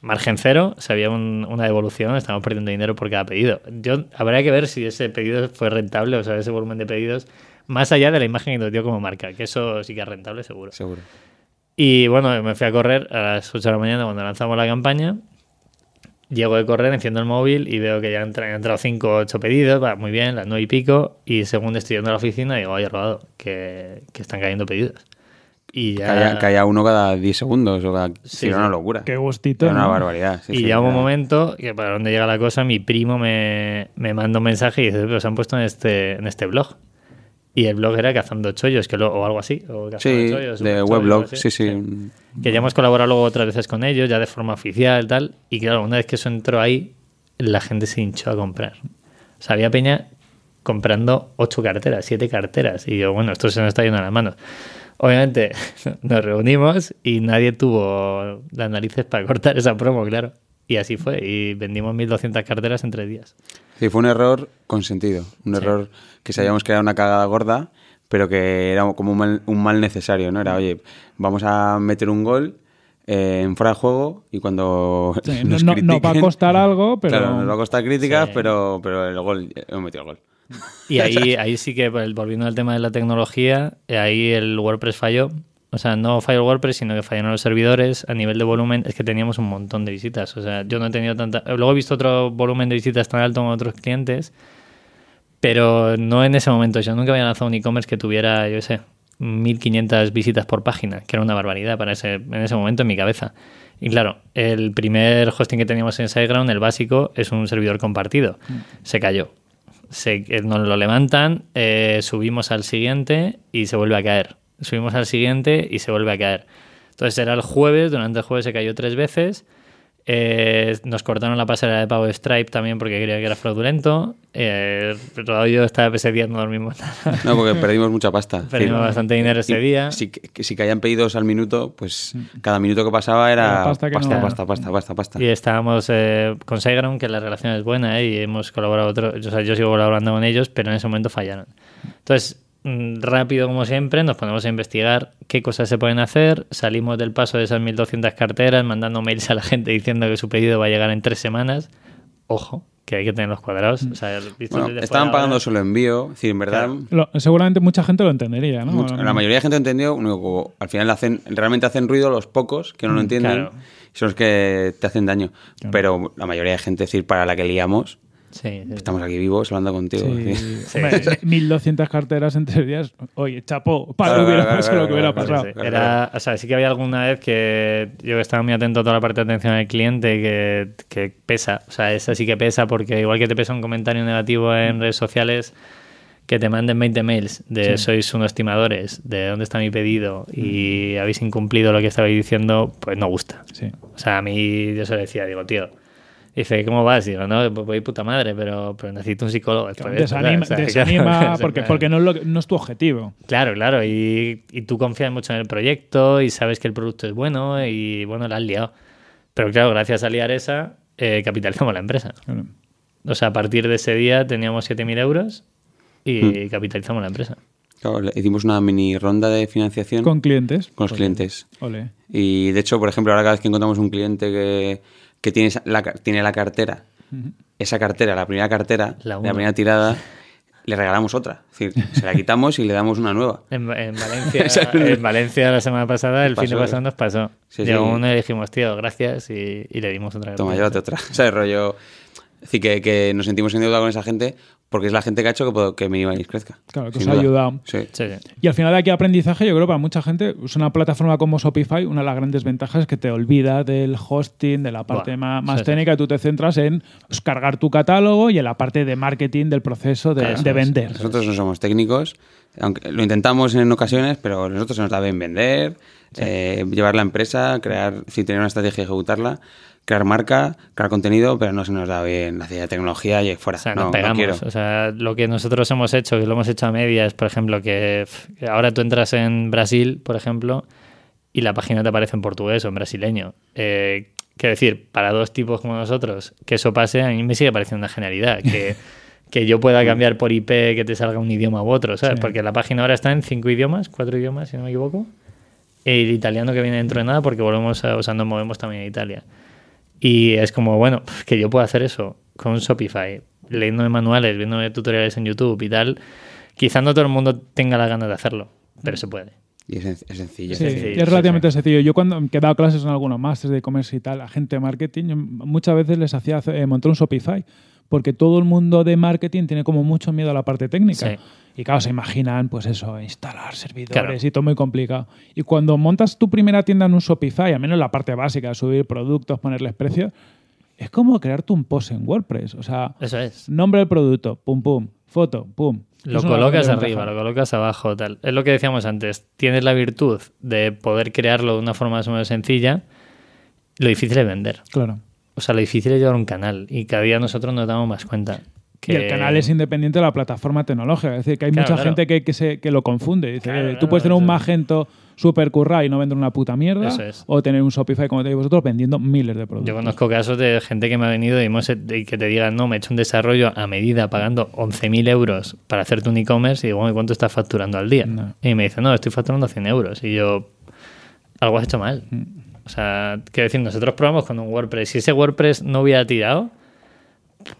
Margen cero, había una devolución, estamos perdiendo dinero por cada pedido. Yo, habría que ver si ese pedido fue rentable, o sea, ese volumen de pedidos, más allá de la imagen que nos dio como marca, que eso sí que es rentable, seguro. Seguro. Y bueno, me fui a correr a las 8 de la mañana cuando lanzamos la campaña. Llego de correr, enciendo el móvil y veo que ya han, entrado 5 o 8 pedidos, va muy bien, las 9 y pico. Y según estoy yendo a la oficina, digo, oye, robado, que están cayendo pedidos. Y Caía, uno cada 10 segundos, o era una locura. Qué gustito. Era una barbaridad. y ya un momento que para donde llega la cosa, mi primo me, me manda un mensaje y dice, pero pues, se han puesto en este, en este blog. Y el blog era Cazando Chollos, que o algo así. O sí, de weblog, sí, sí, Que ya hemos colaborado luego otras veces con ellos, ya de forma oficial, y tal. Y claro, una vez que eso entró ahí, la gente se hinchó a comprar. O sea, había peña comprando ocho carteras, siete carteras. Y yo, bueno, esto se nos está yendo a las manos. Obviamente nos reunimos y nadie tuvo las narices para cortar esa promo, claro. Y así fue, y vendimos 1.200 carteras en tres días. Sí, fue un error consentido, un error que sabíamos que era una cagada gorda, pero que era como un mal, necesario, ¿no? Era, oye, vamos a meter un gol eh, en fuera de juego y cuando nos va a costar algo, pero... Claro, nos va a costar críticas, pero, pero el gol, eh, hemos metido el gol. Y ahí, ahí sí que, pues, volviendo al tema de la tecnología, eh, ahí el WordPress falló. O sea, no falló el WordPress, sino que fallaron los servidores. A nivel de volumen, es que teníamos un montón de visitas. O sea, yo no he tenido tanta. Eh, luego he visto otro volumen de visitas tan alto con otros clientes, pero no en ese momento. Yo nunca había lanzado un e-commerce que tuviera, yo sé, 1500 visitas por página, que era una barbaridad para ese, en ese momento en mi cabeza. Y claro, el primer hosting que teníamos en SiteGround, el básico, es un servidor compartido. Mm. Se cayó se, eh, nos lo levantan, eh, subimos al siguiente y se vuelve a caer. Subimos al siguiente y se vuelve a caer. Entonces era el jueves, durante el jueves se cayó tres veces eh, nos cortaron la pasarela de pago de Stripe también porque creía que era fraudulento. Eh, yo estaba ese día no dormimos No, porque perdimos mucha pasta. Perdimos bastante dinero ese día. Si, si caían pedidos al minuto, pues mm. cada minuto que pasaba era, pasta, pasta, pasta, pasta, Y estábamos eh, con Seagram que la relación es buena eh, y hemos colaborado otro, o sea, yo sigo colaborando con ellos, pero en ese momento fallaron. Entonces, Mm, rápido como siempre, nos ponemos a investigar qué cosas se pueden hacer, salimos del paso de esas 1200 carteras mandando mails a la gente diciendo que su pedido va a llegar en tres semanas. Ojo, que hay que tener los cuadrados. Mm. estaban pagando solo envío, es en verdad... seguramente mucha gente lo entendería, la mayoría de gente entendió, al final hacen, realmente hacen ruido los pocos que no lo mm, entienden, son los que te hacen daño. Pero la mayoría de gente, es decir, para la que liamos, Estamos aquí vivos hablando contigo. 1200 carteras en tres días. Oye, chapó, para lo que hubiera pasado. o sea, sí que había alguna vez que yo estaba muy atento a toda la parte de atención al cliente que, pesa. O sea, esa sí que pesa porque igual que te pesa un comentario negativo en redes sociales que te manden 20 mails de sois unos estimadores, de dónde está mi pedido y mm. habéis incumplido lo que estabais diciendo, pues no gusta. O sea, a mí yo se lo decía, digo, tío, Dice, ¿cómo vas? Y digo, no, voy puta madre, pero, pero necesito un psicólogo. desanima, porque, porque no, es tu objetivo. Claro, claro. Y, tú confías mucho en el proyecto y sabes que el producto es bueno y, bueno, la has liado. Pero claro, gracias a liar esa, eh, capitalizamos la empresa. O sea, a partir de ese día teníamos 7.000 euros y hmm. capitalizamos la empresa. Claro, hicimos una mini ronda de financiación. ¿Con clientes? Con los clientes. Y de hecho, por ejemplo, ahora cada vez que encontramos un cliente que que tienes la, tiene la cartera, esa cartera, la primera cartera, la, primera tirada, le regalamos otra. se la quitamos y le damos una nueva. En, Valencia, la semana pasada, el fin de ¿eh? pasado nos pasó. Llegó uno y le dijimos, tío, gracias, y, le dimos otra. Toma, llévate otra. O sea, rollo... Es que, nos sentimos en deuda con esa gente porque es la gente que ha hecho que, puedo, que mi ir crezca. Claro, que os ha ayudado. Sí. Y al final de aquí aprendizaje, yo creo para mucha gente, una plataforma como Shopify, una de las grandes ventajas es que te olvida del hosting, de la parte más, técnica, tú te centras en pues, cargar tu catálogo y en la parte de marketing del proceso de, vender. Nosotros no somos técnicos, aunque lo intentamos en ocasiones, pero nosotros se nos da bien vender, eh, llevar la empresa, crear, si tener una estrategia y ejecutarla crear marca, crear contenido, pero no se nos da bien la ciencia de tecnología y fuera. O sea, pegamos. o sea, lo que nosotros hemos hecho, que lo hemos hecho a media, es por ejemplo, que ahora tú entras en Brasil, por ejemplo, y la página te aparece en portugués o en brasileño. Eh, quiero decir, para dos tipos como nosotros, que eso pase, a mí me sigue pareciendo una genialidad. Que, que yo pueda cambiar por IP, que te salga un idioma u otro, ¿sabes? Porque la página ahora está en cinco idiomas, cuatro idiomas, si no me equivoco. El italiano que viene dentro de nada, porque volvemos a, usando movemos también a Italia. Y es como, bueno, que yo pueda hacer eso con Shopify, leyendo manuales, viéndome tutoriales en YouTube y tal. Quizás no todo el mundo tenga la ganas de hacerlo, pero se puede. Y es, sencillo. Sí, es, relativamente sencillo. Yo cuando he dado clases en algunos másteres de comercio y tal, a de marketing, muchas veces les hacía eh, montar un Shopify porque todo el mundo de marketing tiene como mucho miedo a la parte técnica. Y claro, se imaginan, pues eso, instalar servidores y todo muy complicado. Y cuando montas tu primera tienda en un Shopify, al menos la parte básica, subir productos, ponerles precios, es como crearte un post en WordPress. O sea, eso es. nombre del producto, pum, pum, foto, pum. Lo colocas arriba, lo colocas abajo, tal. Es lo que decíamos antes. Tienes la virtud de poder crearlo de una forma más sencilla. Lo difícil es vender. Claro o sea, lo difícil es llevar un canal y cada día nosotros nos damos más cuenta. Que... el canal es independiente de la plataforma tecnológica. Es decir, que hay mucha gente que, se, que, lo confunde. Eh, tú puedes tener un Magento súper curra y no vender una puta mierda. O tener un Shopify, como te vosotros, vendiendo miles de productos. Yo conozco casos de gente que me ha venido y, que te diga no, me he hecho un desarrollo a medida pagando 11.000 euros para hacerte un e-commerce y digo, ¿cuánto estás facturando al día? Y me dice no, estoy facturando 100 euros. Y yo, algo has hecho mal. Mm. O sea, quiero decir, nosotros probamos con un WordPress. Si ese WordPress no hubiera tirado,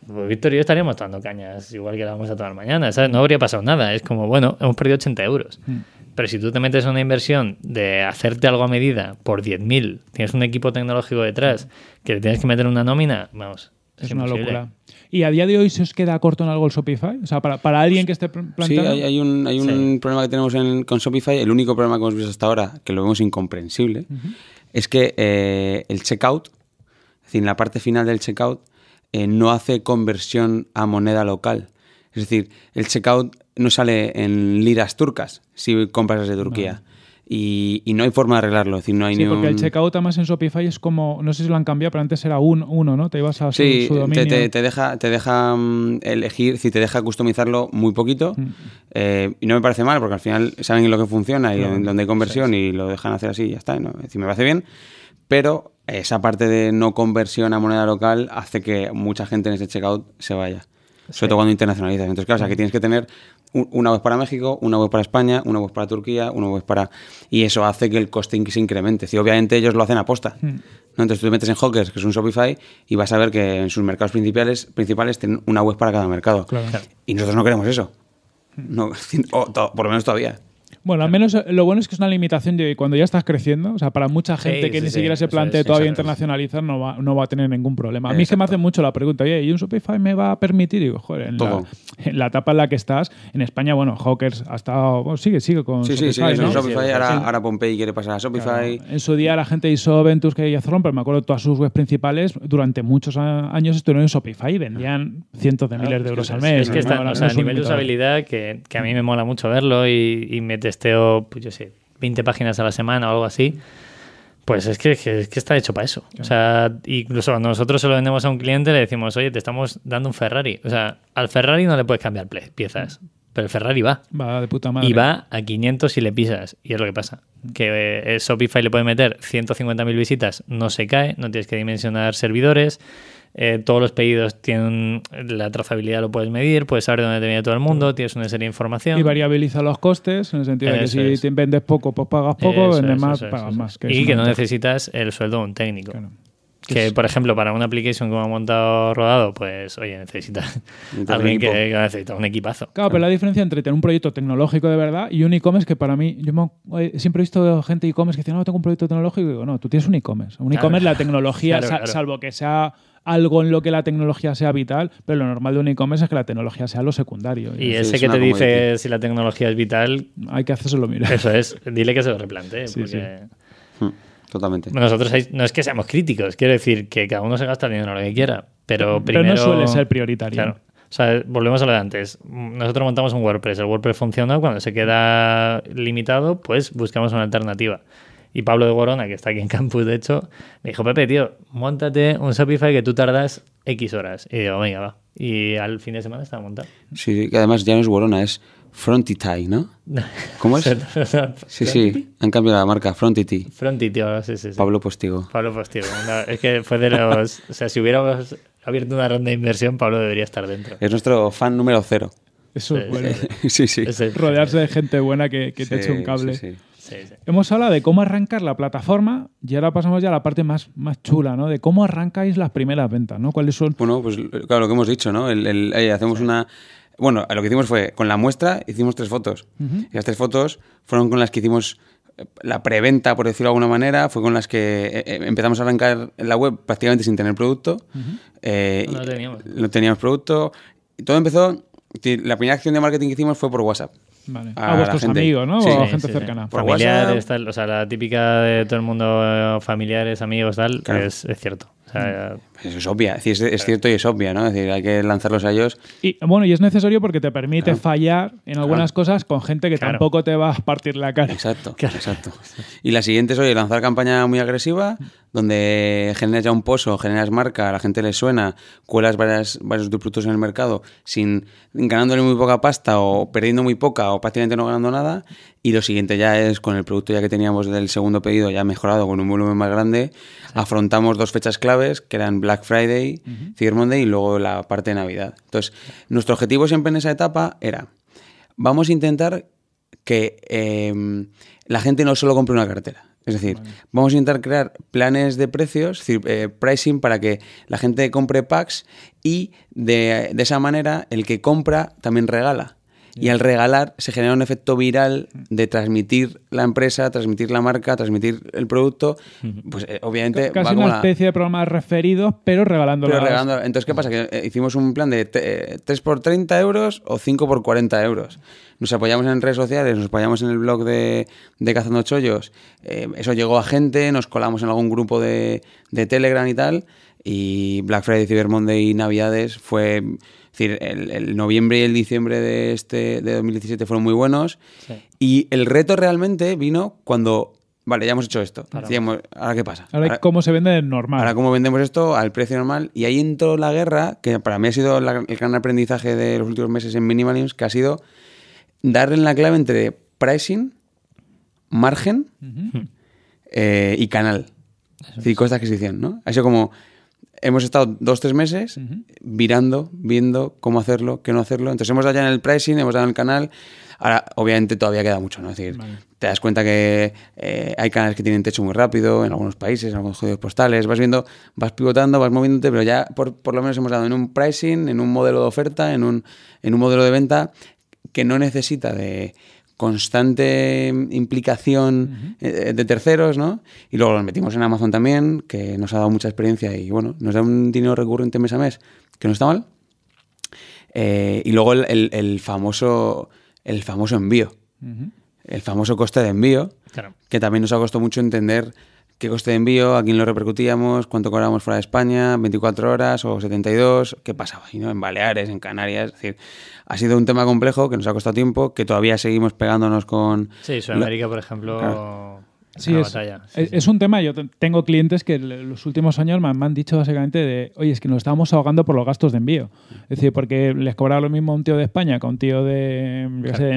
pues Víctor y yo estaríamos tomando cañas, igual que la vamos a tomar mañana, ¿sabes? No habría pasado nada. Es como, bueno, hemos perdido 80 euros. Mm. Pero si tú te metes en una inversión de hacerte algo a medida por 10.000, tienes un equipo tecnológico detrás, que tienes que meter una nómina, vamos. Es, una locura. ¿Y a día de hoy se os queda corto en algo el Shopify? O sea, para, para alguien pues que esté planteando... Sí, hay, un, hay un problema que tenemos con Shopify, el único problema que hemos visto hasta ahora, que lo vemos incomprensible, es que eh, el checkout, es decir, la parte final del checkout, eh, no hace conversión a moneda local. Es decir, el checkout no sale en liras turcas si compras desde Turquía. Y, no hay forma de arreglarlo. decir, no hay sí, porque el checkout además en Shopify es como, no sé si lo han cambiado, pero antes era un, uno, ¿no? Te ibas a su, dominio. Te, te, deja, te mm, elegir, si te deja customizarlo muy poquito. Mm. Eh, y no me parece mal, porque al final saben lo que funciona y en donde hay conversión y lo dejan hacer así y ya está. Es decir, me parece bien, pero esa parte de no conversión a moneda local hace que mucha gente en ese checkout se vaya. Sobre todo cuando internacionalizas. Entonces, claro, o sea, que tienes que tener una web para México, una web para España, una web para Turquía, una web para... Y eso hace que el costing se incremente. Si obviamente ellos lo hacen a posta. Mm. ¿no? Entonces tú te metes en Hawkers, que es un Shopify, y vas a ver que en sus mercados principales, principales tienen una web para cada mercado. Y nosotros no queremos eso. Mm. por lo menos todavía. Bueno, al menos eh, lo bueno es que es una limitación y cuando ya estás creciendo. O sea, para mucha gente que ni siquiera se plantea todavía internacionalizar, no va, no va a tener ningún problema. A mí se me hace mucho la pregunta, oye, ¿y un Shopify me va a permitir? digo, joder, en la, etapa en la que estás, en España, bueno, Hawkers ha estado. sigue, sigue con Shopify. Sí, sí, ¿no? Shopify ahora, Pompey quiere pasar a Shopify. En su día la gente hizo Ventus, que ya cerraron, pero me acuerdo todas sus webs principales durante muchos años estuvieron en Shopify y vendían cientos de miles de euros al mes. Es que está, o sea, a nivel de usabilidad, que, a mí me mola mucho verlo y, metes me testeo, pues yo sé, 20 páginas a la semana o algo así, pues es que, que está hecho para eso. O sea, incluso cuando nosotros se lo vendemos a un cliente, le decimos, oye, te estamos dando un Ferrari. O sea, al Ferrari no le puedes cambiar piezas, pero el Ferrari va. Va de puta madre. Y va a 500 si le pisas. Y es lo que pasa. Que eh, Shopify le puede meter 150.000 visitas, no se cae, no tienes que dimensionar servidores. Eh, todos los pedidos tienen la trazabilidad, lo puedes medir, puedes saber dónde te viene todo el mundo, tienes una serie de información. Y variabiliza los costes, en el sentido de que si vendes poco, pues pagas poco, vendes más, pagas más. y que no necesitas el sueldo de un técnico. Que, por ejemplo, para una application como ha montado rodado, pues, oye, necesitas alguien que, a necesita un equipazo. Claro, pero la diferencia entre tener un proyecto tecnológico de verdad y un e-commerce que para mí, yo siempre he visto gente e-commerce que dice, no, tengo un proyecto tecnológico. Y digo, no, tú tienes un e-commerce. Un e-commerce, la tecnología, salvo que sea algo en lo que la tecnología sea vital, pero lo normal de un e-commerce es que la tecnología sea lo secundario. Y, ese que te dice si la tecnología es vital... Hay que hacérselo mirar. Eso es, dile que se lo replantee, totalmente. Nosotros no es que seamos críticos, quiero decir que cada uno se gasta dinero en lo que quiera, pero primero... Pero no suele ser prioritario. volvemos a lo de antes. Nosotros montamos un WordPress, el WordPress funciona, cuando se queda limitado, pues buscamos una alternativa. Y Pablo de Gorona, que está aquí en campus, de hecho, me dijo, Pepe, tío, montate un Shopify que tú tardas X horas. Y digo, venga, va. Y al fin de semana está montado. Sí, que además ya no es Gorona, es Frontity, ¿no? ¿Cómo es? sí, sí, han cambiado la marca, Frontity. Frontity, sí, sí, Pablo Postigo. Pablo Postigo. es que fue de los. o sea, si hubiéramos abierto una ronda de inversión, Pablo debería estar dentro. Es nuestro fan número cero. Eso bueno. sí, sí. Rodearse de gente buena que, te eche un cable. Sí, sí. Hemos hablado de cómo arrancar la plataforma y ahora pasamos ya a la parte más, más chula, ¿no? De cómo arrancáis las primeras ventas, ¿no? ¿Cuáles son? Bueno, pues claro, lo que hemos dicho, ¿no? Eh, hacemos una bueno, lo que hicimos fue, con la muestra hicimos tres fotos. Y las tres fotos fueron con las que hicimos eh, la preventa, por decirlo de alguna manera, fue con las que eh, eh, empezamos a arrancar la web prácticamente sin tener producto. no, teníamos. no teníamos producto. Todo empezó, la primera acción de marketing que hicimos fue por WhatsApp. Vale. A, ah, vuestros amigos, ¿no? o gente cercana. Familiares, tal, o sea, la típica de todo el mundo, familiares, amigos, tal, es, cierto. Mm. Eso pues es obvia, es, cierto y es obvio. ¿no? Es decir, hay que lanzarlos a ellos. Y bueno, y es necesario porque te permite fallar en algunas cosas con gente que tampoco te va a partir la cara. Exacto, exacto. Y la siguiente es, oye, lanzar campaña muy agresiva, donde generas ya un pozo, generas marca, a la gente le suena, cuelas varias, varios productos en el mercado, sin ganándole muy poca pasta o perdiendo muy poca o prácticamente no ganando nada, y lo siguiente ya es con el producto ya que teníamos del segundo pedido ya mejorado con un volumen más grande, afrontamos dos fechas claves que eran Black Friday, uh Monday y luego la parte de Navidad. Entonces, nuestro objetivo siempre en esa etapa era, vamos a intentar que em, la gente no solo compre una cartera. Es decir, vamos a intentar crear planes de precios, eh, pricing, para que la gente compre packs y de esa manera el que compra también regala. Y al regalar se genera un efecto viral de transmitir la empresa, transmitir la marca, transmitir el producto. Pues eh, obviamente... casi como una especie de referidos, pero regalando. Pero regalando. Entonces, ¿qué pasa? Que eh, hicimos un plan de 3 eh, por 30 euros o 5 por 40 euros. Nos apoyamos en redes sociales, nos apoyamos en el blog de, Cazando Chollos. eso llegó a gente, nos colamos en algún grupo de, de Telegram y tal. Y Black Friday, Cyber Monday y Navidades fue es decir, el, noviembre y el diciembre de, este, de 2017 fueron muy buenos. Y el reto realmente vino cuando vale, ya hemos hecho esto. ¿Ahora qué pasa? Ahora, cómo se vende normal. Ahora cómo vendemos esto al precio normal. Y ahí entró la guerra, que para mí ha sido el gran aprendizaje de los últimos meses en Minimalims, que ha sido darle la clave entre pricing, margen eh, y canal. es adquisición, ¿no? Ha sido como, hemos estado dos, tres meses virando, viendo cómo hacerlo, qué no hacerlo. Entonces hemos dado ya en el pricing, hemos dado en el canal. Ahora, obviamente, todavía queda mucho, ¿no? decir, te das cuenta que eh, hay canales que tienen techo muy rápido, en algunos países, en algunos códigos postales, vas viendo, vas pivotando, vas moviéndote, pero ya por, por, lo menos hemos dado en un pricing, en un modelo de oferta, en un, en un modelo de venta que no necesita de, constante implicación eh, de terceros, ¿no? Y luego los metimos en Amazon también, que nos ha dado mucha experiencia y bueno, nos da un dinero recurrente mes a mes, que no está mal. Eh, y luego el, famoso, el famoso envío, el famoso coste de envío, que también nos ha costado mucho entender qué coste de envío, a quién lo repercutíamos, cuánto cobrábamos fuera de España, 24 horas o 72, qué pasaba y no en Baleares, en Canarias. Es decir, ha sido un tema complejo que nos ha costado tiempo, que todavía seguimos pegándonos con... Sí, Sudamérica, por ejemplo... Sí, es, es, un tema. Yo tengo clientes que los últimos años me, han dicho básicamente de, oye, es que nos estábamos ahogando por los gastos de envío. Mm. Es decir, porque les cobraba lo mismo a un tío de España que a un tío de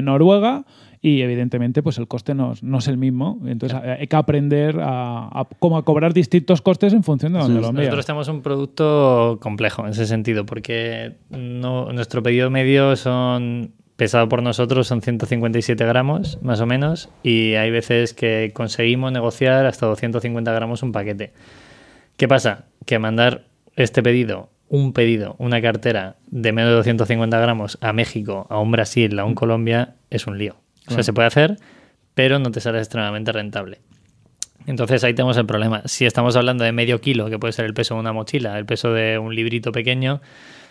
Noruega y evidentemente pues el coste no, es el mismo. Entonces hay que aprender a, cobrar distintos costes en función de donde lo envías. Nosotros tenemos un producto complejo en ese sentido porque nuestro pedido medio son pesado por nosotros son 157 gramos, más o menos, y hay veces que conseguimos negociar hasta 250 gramos un paquete. ¿Qué pasa? Que mandar este pedido, un pedido, una cartera de menos de 250 gramos a México, a un Brasil, a un Colombia, es un lío. O sea, se puede hacer, pero no te sale extremadamente rentable. Entonces ahí tenemos el problema. Si estamos hablando de medio kilo, que puede ser el peso de una mochila, el peso de un librito pequeño,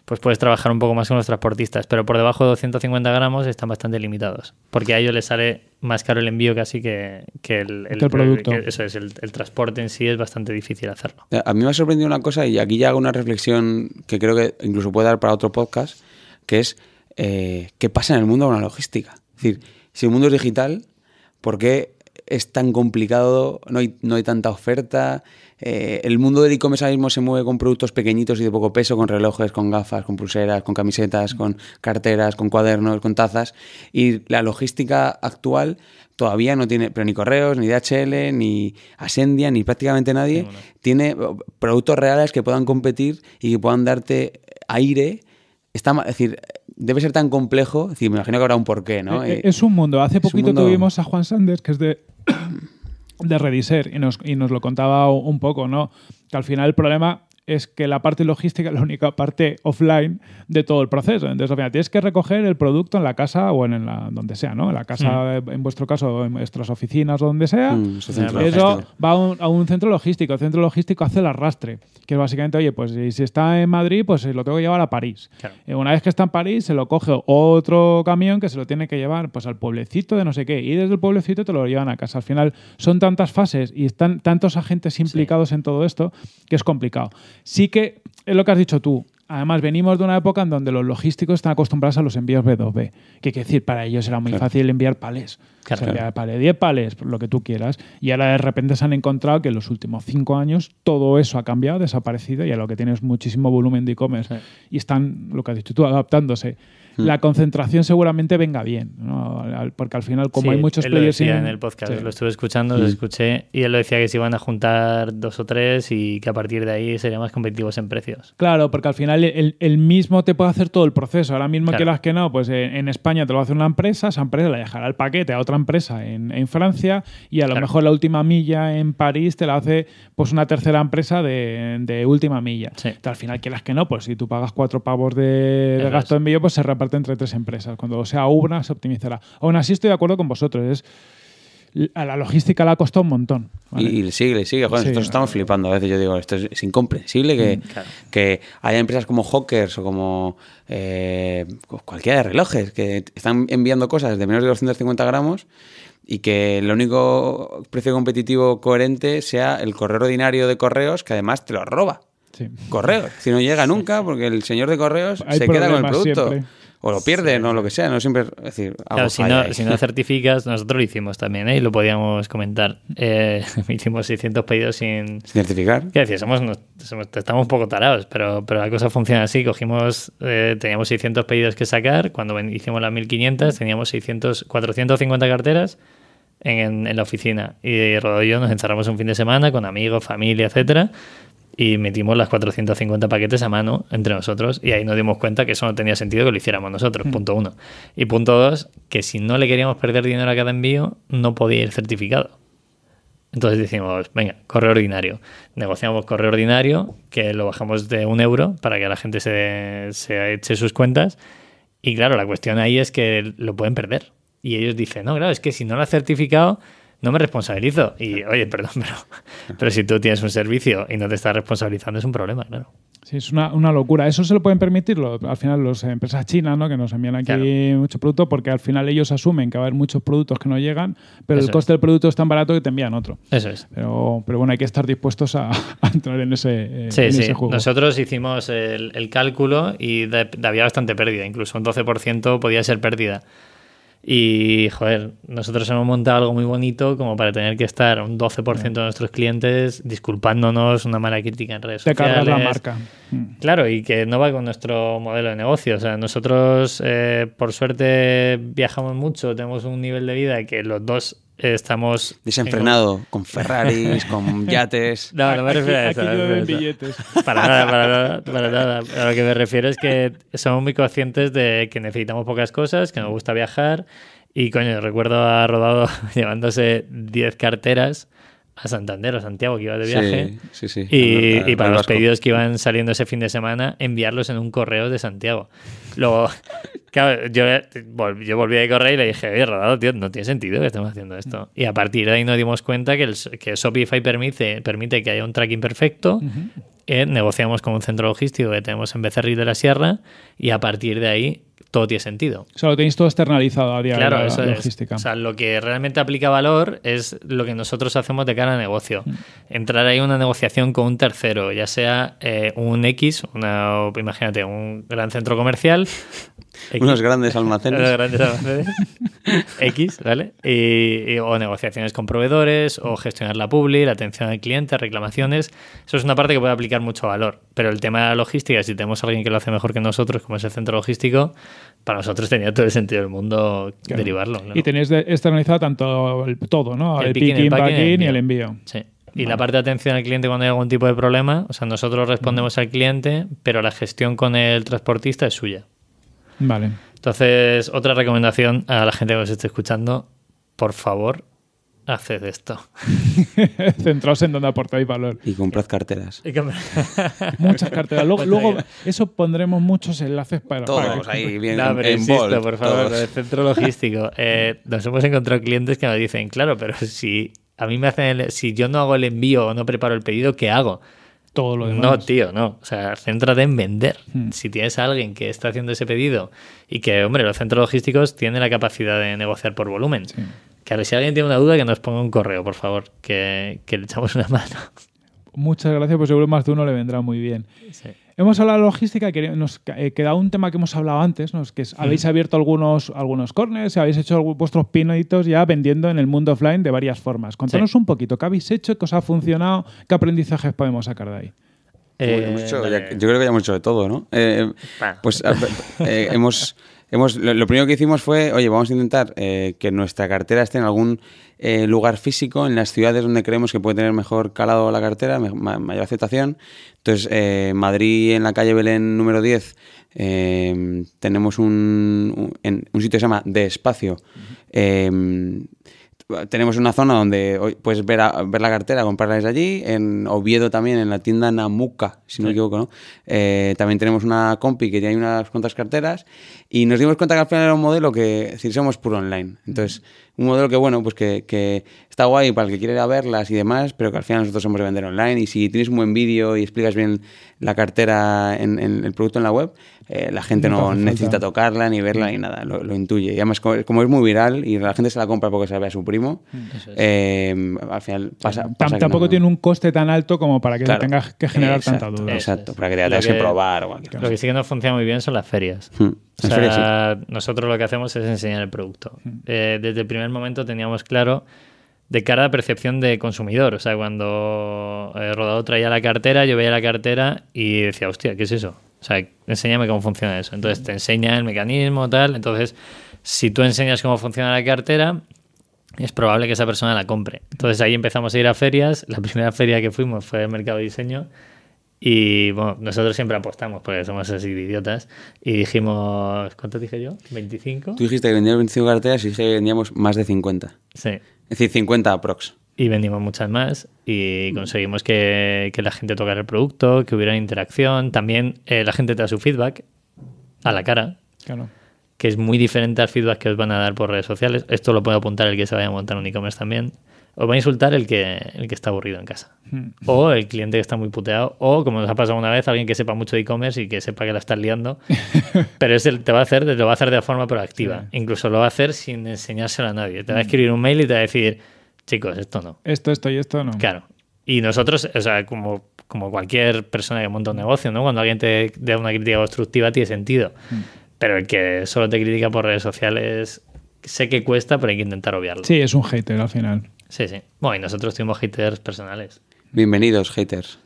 pues puedes trabajar un poco más con los transportistas, pero por debajo de 250 gramos están bastante limitados, porque a ellos les sale más caro el envío casi que, el, producto. eso es, el, transporte en sí es bastante difícil hacerlo. Eh, a mí me ha sorprendido una cosa y aquí ya hago una reflexión que creo que incluso puede dar para otro podcast, que es eh, qué pasa en el mundo con la logística. Es decir, si el mundo es digital, ¿por qué es tan complicado? No hay, tanta oferta. Eh, el mundo del e-commerce ahora mismo se mueve con productos pequeñitos y de poco peso, con relojes, con gafas, con pulseras, con camisetas, con carteras, con cuadernos, con tazas. Y la logística actual todavía no tiene, pero ni correos, ni DHL, ni Ascendia, ni prácticamente nadie, tiene eh, productos reales que puedan competir y que puedan darte aire decir, debe ser tan complejo, es me imagino que habrá un porqué, ¿no? Eh, eh, es, un mundo. Hace poquito tuvimos a Juan Sanders, que es de, de Rediser, y nos, y nos lo contaba un poco, ¿no? Que al final el problema es que la parte logística es la única parte offline de todo el proceso. Entonces, al tienes que recoger el producto en la casa o en la, donde sea, ¿no? En la casa, mm. eh, en vuestro caso, en nuestras oficinas o donde sea. Mm, eso va a un, centro logístico. El centro logístico hace el arrastre, que es básicamente, oye, pues si está en Madrid, pues eh, lo tengo que llevar a París. Eh, una vez que está en París, se lo coge otro camión que se lo tiene que llevar pues al pueblecito de no sé qué. Y desde el pueblecito te lo llevan a casa. Al final, son tantas fases y están tantos agentes implicados en todo esto que es complicado. Sí que es lo que has dicho tú. Además, venimos de una época en donde los logísticos están acostumbrados a los envíos B2B. Que quiere decir, para ellos era muy fácil enviar palés. Claro, enviar palés, 10 palés, lo que tú quieras. Y ahora de repente se han encontrado que en los últimos 5 años todo eso ha cambiado, desaparecido y a lo que tienes muchísimo volumen de e-commerce. Y están, lo que has dicho tú, adaptándose la concentración seguramente venga bien, porque al final, como hay muchos players. Lo en el podcast, lo estuve escuchando, lo escuché, y él lo decía que se iban a juntar dos o tres y que a partir de ahí serían más competitivos en precios. Claro, porque al final el, mismo te puede hacer todo el proceso. Ahora mismo que las que no, pues en, España te lo hace una empresa, esa empresa le dejará el paquete a otra empresa en, Francia, y a lo mejor la última milla en París te la hace pues una tercera empresa de, última milla. al final, que las que no, pues si tú pagas cuatro pavos de, gasto en envío, pues se reparte entre tres empresas. Cuando sea una, se optimizará. Aún así estoy de acuerdo con vosotros. a la logística la ha costado un montón. Y, sigue, sigue. estamos flipando. A veces yo digo, esto es, incomprensible que, mm, que, haya empresas como Hawkers o como eh, pues cualquiera de relojes que están enviando cosas de menos de 250 gramos y que el único precio competitivo coherente sea el correo ordinario de correos que además te lo roba. Sí. Correos. Si no llega nunca, porque el señor de correos se queda con el producto o lo pierde, o lo que sea, no siempre. decir, si, no, si, no, certificas, nosotros lo hicimos también, ¿eh? y lo podíamos comentar. Eh, hicimos 600 pedidos sin. certificar. qué estamos un poco tarados, pero, pero la cosa funciona así. Cogimos, eh, teníamos 600 pedidos que sacar, cuando hicimos las 1500, teníamos 600, 450 carteras. En, en, la oficina. Y Rodo y yo nos encerramos un fin de semana con amigos, familia, etcétera y metimos las 450 paquetes a mano entre nosotros y ahí nos dimos cuenta que eso no tenía sentido que lo hiciéramos nosotros, mm. punto uno. Y punto dos, que si no le queríamos perder dinero a cada envío, no podía ir certificado. Entonces decimos, venga, correo ordinario. Negociamos correo ordinario, que lo bajamos de un euro para que la gente se, se eche sus cuentas. Y claro, la cuestión ahí es que lo pueden perder. Y ellos dicen, no, claro, es que si no lo ha certificado, no me responsabilizo. Y oye, perdón, pero, pero si tú tienes un servicio y no te estás responsabilizando, es un problema, claro. Sí, es una, locura. Eso se lo pueden permitir al final las empresas chinas, ¿no? Que nos envían aquí muchos mucho producto porque al final ellos asumen que va a haber muchos productos que no llegan, pero el coste del producto es tan barato que te envían otro. Eso es. Pero, bueno, hay que estar dispuestos a, entrar en eh, ese, juego. Nosotros hicimos el, cálculo y había bastante pérdida, incluso un 12% podía ser pérdida. Y, joder, nosotros hemos montado algo muy bonito como para tener que estar un 12% de mm. nuestros clientes disculpándonos una mala crítica en redes Te sociales. la marca. Mm. Claro, y que no va con nuestro modelo de negocio. O sea, nosotros, eh, por suerte, viajamos mucho, tenemos un nivel de vida que los dos estamos... Desenfrenado, con Ferraris, con yates... No, no me refiero a eso. Aquí, billetes. Para nada, para nada, para nada. A lo que me refiero es que somos muy conscientes de que necesitamos pocas cosas, que nos gusta viajar y, coño, recuerdo ha Rodado llevándose 10 carteras a Santander o Santiago que iba de viaje. Y, para los pedidos que iban saliendo ese fin de semana, enviarlos en un correo de Santiago. Luego, claro, yo, volví a correr y le dije, oye, Rodado, tío, no tiene sentido que estemos haciendo esto. Y a partir de ahí nos dimos cuenta que, el, que Shopify permite, permite que haya un tracking perfecto. Eh, negociamos con un centro logístico que tenemos en Becerril de la Sierra y a partir de ahí todo tiene sentido. O sea, lo tenéis todo externalizado a día claro, la, logística. O sea, lo que realmente aplica valor es lo que nosotros hacemos de cara a negocio. Mm. Entrar ahí en una negociación con un tercero, ya sea eh, un X, una, imagínate, un gran centro comercial unos grandes almacenes. unos grandes almacenes. X, ¿vale? Y, o negociaciones con proveedores, o gestionar la publi, la atención al cliente, reclamaciones. Eso es una parte que puede aplicar mucho valor. Pero el tema de la logística, si tenemos a alguien que lo hace mejor que nosotros, como es el centro logístico, para nosotros tenía todo el sentido del mundo derivarlo. Y tenéis externalizado tanto el todo, ¿no? El, picking, el packing, y el envío. Sí. Y la parte de atención al cliente cuando hay algún tipo de problema, o sea, nosotros respondemos mm. al cliente, pero la gestión con el transportista es suya. Vale. Entonces, otra recomendación a la gente que nos esté escuchando, por favor, haced esto. Centraos en donde aportáis valor. Y comprad carteras. Muchas carteras. Luego, eso pondremos muchos enlaces para... Todos ahí bien no, en insisto, por favor, el centro logístico. Eh, nos hemos encontrado clientes que nos dicen, claro, pero si a mí me hacen... si yo no hago el envío o no preparo el pedido, ¿qué hago? todo No, tío, no. O sea, céntrate en vender. Hmm. Si tienes a alguien que está haciendo ese pedido y que, hombre, los centros logísticos tienen la capacidad de negociar por volumen. Claro, si alguien tiene una duda, que nos ponga un correo, por favor, que, le echamos una mano. Muchas gracias, pues seguro más de uno le vendrá muy bien. Sí. Hemos hablado de logística, y nos eh, queda un tema que hemos hablado antes, ¿no? que habéis abierto algunos, algunos corners, habéis hecho vuestros pinoditos ya vendiendo en el mundo offline de varias formas. Contanos un poquito, ¿qué habéis hecho? ¿Qué os ha funcionado? ¿Qué aprendizajes podemos sacar de ahí? Eh, yo creo que ya hemos hecho de todo, ¿no? Eh, ah. pues hemos, hemos, lo, primero que hicimos fue, oye, vamos a intentar que nuestra cartera esté en algún eh, lugar físico en las ciudades donde creemos que puede tener mejor calado la cartera, mayor aceptación. Entonces, eh, Madrid, en la calle Belén número 10, eh, tenemos un, un, sitio que se llama De Espacio. tenemos una zona donde puedes ver, ver la cartera, comprarla desde allí. En Oviedo también, en la tienda Namuca, si no me equivoco, ¿no? también tenemos una compi que hay unas cuantas carteras. Y nos dimos cuenta que al final era un modelo que, es decir, somos puro online. Entonces, un modelo que, bueno, pues que, está guay para el que quiere verlas y demás, pero que al final nosotros somos de vender online y si tienes un buen vídeo y explicas bien la cartera, en, el producto en la web, eh, la gente no, necesita tocarla ni verla ni nada, lo, intuye. Y además, como, es muy viral y la gente se la compra porque se la ve a su primo, eh, al final pasa. tampoco tiene un coste tan alto como para que claro, tengas que generar tanta duda. Exacto, para que te la tengas que, probar. O lo que sí que no funciona muy bien son las ferias. Hmm. O sea, nosotros lo que hacemos es enseñar el producto. Hmm. Eh, desde el primer momento teníamos claro de cara a percepción de consumidor. O sea, cuando he eh, Rodado traía la cartera, yo veía la cartera y decía, hostia, ¿qué es eso? O sea, enséñame cómo funciona eso. Entonces te enseña el mecanismo, tal. Entonces, si tú enseñas cómo funciona la cartera, es probable que esa persona la compre. Entonces ahí empezamos a ir a ferias. La primera feria que fuimos fue el mercado de diseño y bueno, nosotros siempre apostamos porque somos así de idiotas. Y dijimos, ¿cuánto dije yo? ¿25? Tú dijiste que vendíamos 25 carteras y dije que vendíamos más de 50. Sí. Es decir, 50 aprox. Y vendimos muchas más y conseguimos que, la gente tocara el producto, que hubiera interacción. También eh, la gente te da su feedback a la cara. Claro que es muy diferente al feedback que os van a dar por redes sociales. Esto lo puede apuntar el que se vaya a montar un e-commerce también os va a insultar el que, el que está aburrido en casa. Hmm. O el cliente que está muy puteado. O, como nos ha pasado una vez, alguien que sepa mucho de e-commerce y que sepa que la estás liando. Pero es te va a hacer, lo va a hacer de forma proactiva. Incluso lo va a hacer sin enseñárselo a nadie. Te va a hmm. escribir un mail y te va a decir, chicos, esto no. Esto, esto y esto no. Claro. Y nosotros, o sea, como, como cualquier persona que monta un negocio, ¿no? Cuando alguien te da una crítica constructiva tiene sentido. Hmm. Pero el que solo te critica por redes sociales, sé que cuesta, pero hay que intentar obviarlo. Sí, es un hater al final. Sí, sí. Bueno, y nosotros tuvimos haters personales. Bienvenidos, haters.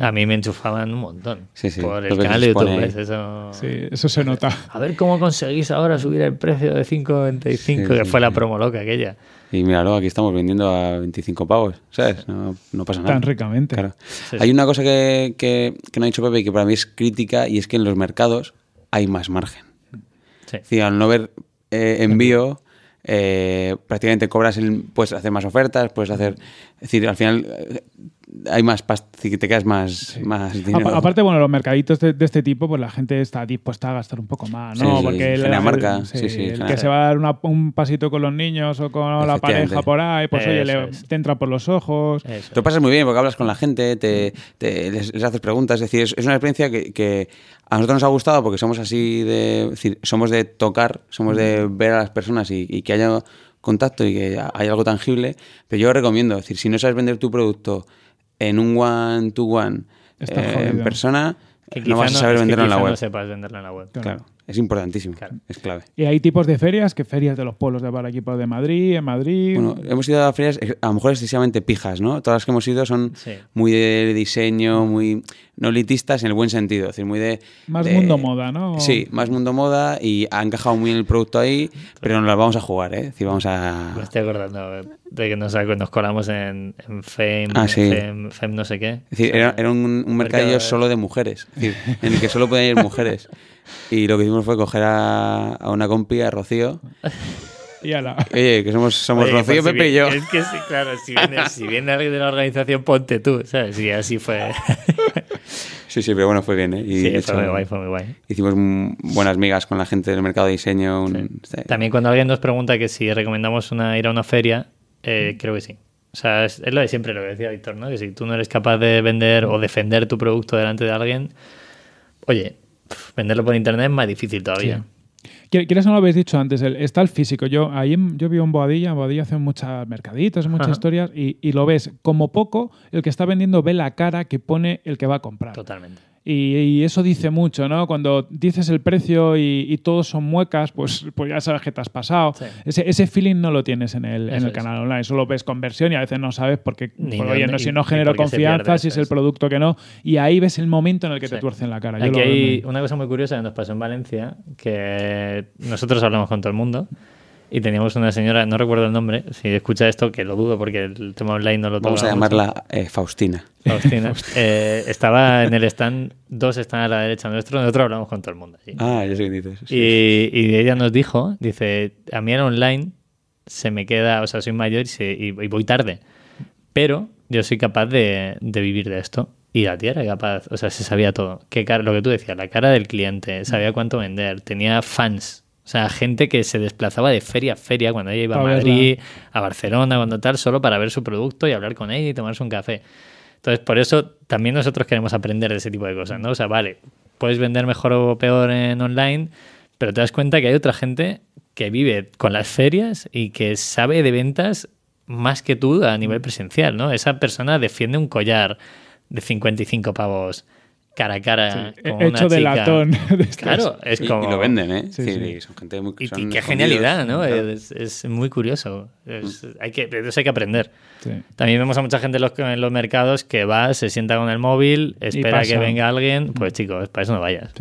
A mí me enchufaban un montón sí, por el canal de YouTube. Eso... Sí, eso se nota. A ver cómo conseguís ahora subir el precio de 5.95, que fue la promo loca aquella. Y míralo, aquí estamos vendiendo a 25 pavos, ¿sabes? No, pasa nada. Tan ricamente. Claro. Hay una cosa que, que, no ha dicho Pepe y que para mí es crítica y es que en los mercados hay más margen. Sí. al no ver eh, envío eh, prácticamente cobras, el, puedes hacer más ofertas, puedes hacer es decir, al final eh, hay más si te quedas más, más dinero. aparte, bueno, los mercaditos de, este tipo, pues la gente está dispuesta a gastar un poco más, ¿no? Porque sí, marca. el que se va a dar un pasito con los niños o con la pareja por ahí, pues oye, le, te entra por los ojos. Te pasas muy bien porque hablas con la gente, te, les, haces preguntas, es decir, es, una experiencia que, a nosotros nos ha gustado porque somos así de. decir, somos de tocar, somos de ver a las personas y, y, que haya contacto y que hay algo tangible, pero yo recomiendo, decir, si no sabes vender tu producto en un one-to-one eh, en persona, no vas a saber venderlo en la web. claro. Es importantísimo, es clave. ¿Y hay tipos de ferias? que ferias de los pueblos de para equipos de Madrid, en Madrid? Bueno, hemos ido a ferias eh, a lo mejor excesivamente pijas, ¿no? Todas las que hemos ido son muy de diseño, muy no elitistas en el buen sentido, es decir, muy de... Más mundo moda, ¿no? Sí, más mundo moda y ha encajado muy en el producto ahí, pero no las vamos a jugar, ¿eh? Es vamos a... Me estoy acordando de que nos, nos colamos en, en FEM ah, no sé qué. Es decir, era, un, mercadillo solo de mujeres, en el que solo podían ir mujeres. Y lo que hicimos fue coger a, una compi, a Rocío. Oye, que somos, somos Rocío, pues Pepe y yo. Es que sí, claro, si viene, si viene, alguien de la organización, ponte tú, ¿sabes? Y así fue. sí, sí, pero bueno, fue bien, ¿eh? Y, sí, fue muy guay, fue muy guay. Hicimos buenas migas con la gente del mercado de diseño. También cuando alguien nos pregunta que si recomendamos una, ir a una feria, eh, mm. creo que sí. O sea, es, es, lo de siempre lo que decía Víctor, ¿no? Que si tú no eres capaz de vender o defender tu producto delante de alguien, oye, venderlo por internet es más difícil todavía. Sí. ¿Quieres no lo habéis dicho antes? está el físico. Yo ahí yo vivo en Boadilla. En Boadilla hacen muchas mercaditas muchas historias y, lo ves como poco el que está vendiendo ve la cara que pone el que va a comprar. Totalmente. Y, eso dice mucho, ¿no? Cuando dices el precio y, todos son muecas, pues, pues ya sabes que te has pasado. Ese, ese, feeling no lo tienes en el, en el canal online, solo ves conversión y a veces no sabes porque, qué. oye, no, si no genero confianza, si es, el producto que no. Y ahí ves el momento en el que te tuercen la cara. Aquí hay una cosa muy curiosa que nos pasó en Valencia, que nosotros hablamos con todo el mundo y teníamos una señora, no recuerdo el nombre, si escucha esto, que lo dudo porque el tema online no lo Vamos a llamarla eh, Faustina. Faustina. Eh, estaba en el stand, dos están a la derecha nuestro, nosotros hablamos con todo el mundo allí. Ah, ya sé que dices. Y, y, ella nos dijo, dice, a mí en online se me queda, o sea, soy mayor y, voy tarde, pero yo soy capaz de, de vivir de esto. Y la tierra capaz, o sea, se sabía todo. ¿Qué lo que tú decías, la cara del cliente, sabía cuánto vender, tenía fans o sea, gente que se desplazaba de feria a feria cuando ella iba a, Madrid, a Barcelona, cuando tal, solo para ver su producto y hablar con ella y tomarse un café. Entonces, por eso también nosotros queremos aprender de ese tipo de cosas, ¿no? O sea, vale, puedes vender mejor o peor en online, pero te das cuenta que hay otra gente que vive con las ferias y que sabe de ventas más que tú a nivel presencial, ¿no? Esa persona defiende un collar de 55 pavos cara a cara hecho de latón. claro, es como... Y, lo venden, ¿eh? Sí, son gente muy... Y, y qué genialidad, ¿no? Es, muy curioso. Mm. hay que, eso hay que aprender. También vemos a mucha gente en los, en los, mercados que va, se sienta con el móvil, espera que venga alguien. Pues chicos, para eso no vayas.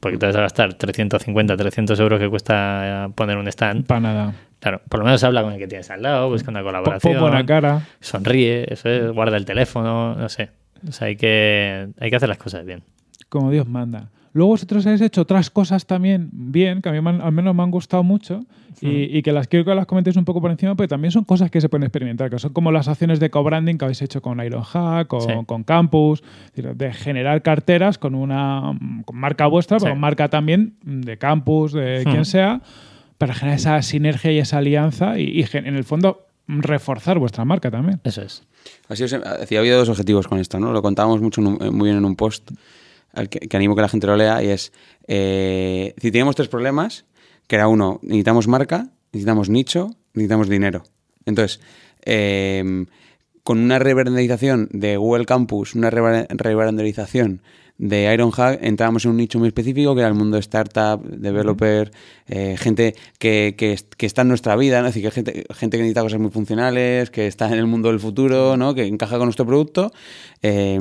Porque te vas a gastar 350, 300 euros que cuesta eh, poner un stand. Para nada. Claro, por lo menos habla con el que tienes al lado, busca una colaboración. buena cara. Sonríe, eso es, guarda el teléfono, no sé hay que, hacer las cosas bien. Como Dios manda. Luego vosotros habéis hecho otras cosas también bien, que a mí al menos me han gustado mucho y, que las quiero que las comentéis un poco por encima, porque también son cosas que se pueden experimentar, que son como las acciones de co-branding que habéis hecho con Ironhack, con, con Campus, de generar carteras con una marca vuestra, pero marca también de Campus, de quien sea, para generar esa sinergia y esa alianza y en el fondo reforzar vuestra marca también. Eso es. Así habido había dos objetivos con esto, ¿no? Lo contábamos mucho, eh, muy bien en un post que, animo que la gente lo lea y es, eh, si teníamos tres problemas, que era uno, necesitamos marca, necesitamos nicho, necesitamos dinero. Entonces, eh, con una rebranderización de Google Campus, una rebranderización de Ironhack entrábamos en un nicho muy específico que era el mundo startup, developer, eh, gente que, está en nuestra vida, decir, gente, gente que necesita cosas muy funcionales, que está en el mundo del futuro, ¿no? que encaja con nuestro producto. Eh,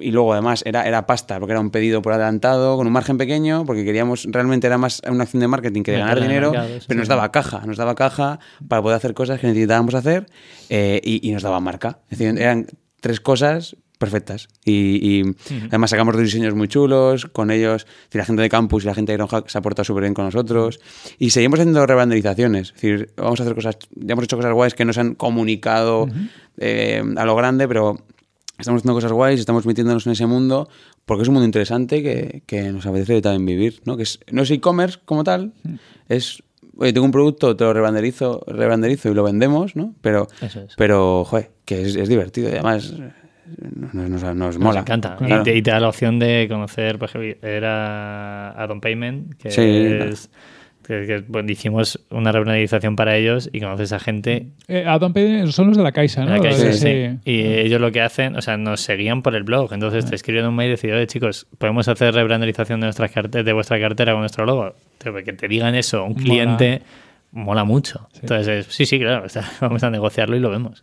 y luego además era, era pasta, porque era un pedido por adelantado, con un margen pequeño, porque queríamos, realmente era más una acción de marketing que de ganar dinero, pero nos daba caja, nos daba caja para poder hacer cosas que necesitábamos hacer eh, y, y, nos daba marca. Es decir, eran tres cosas perfectas. Y, además sacamos diseños muy chulos con ellos. la gente de campus y la gente de Ironhack se ha portado súper bien con nosotros. Y seguimos haciendo rebanderizaciones. Es decir, vamos a hacer cosas, ya hemos hecho cosas guays que no se han comunicado eh, a lo grande, pero estamos haciendo cosas guays, estamos metiéndonos en ese mundo porque es un mundo interesante que, que nos apetece también vivir. ¿no? Que es, no es e-commerce como tal, es oye, tengo un producto, te lo rebanderizo, y lo vendemos, ¿no? Pero, es. pero joder, que es, es divertido. Y además, nos, nos, nos, encanta. Y, te, da la opción de conocer, por ejemplo, era Adam Payment, que es... hicimos una rebrandización para ellos y conoces a gente. Eh, Adon Adam son los de la Caixa, ¿no? Y ellos lo que hacen, o sea, nos seguían por el blog. Entonces te escribieron un mail y decían, chicos, ¿podemos hacer rebranderización de, nuestras de vuestra cartera con nuestro logo? Que te digan eso, un cliente mola, mucho. Entonces, sí, sí, claro, vamos a negociarlo y lo vemos.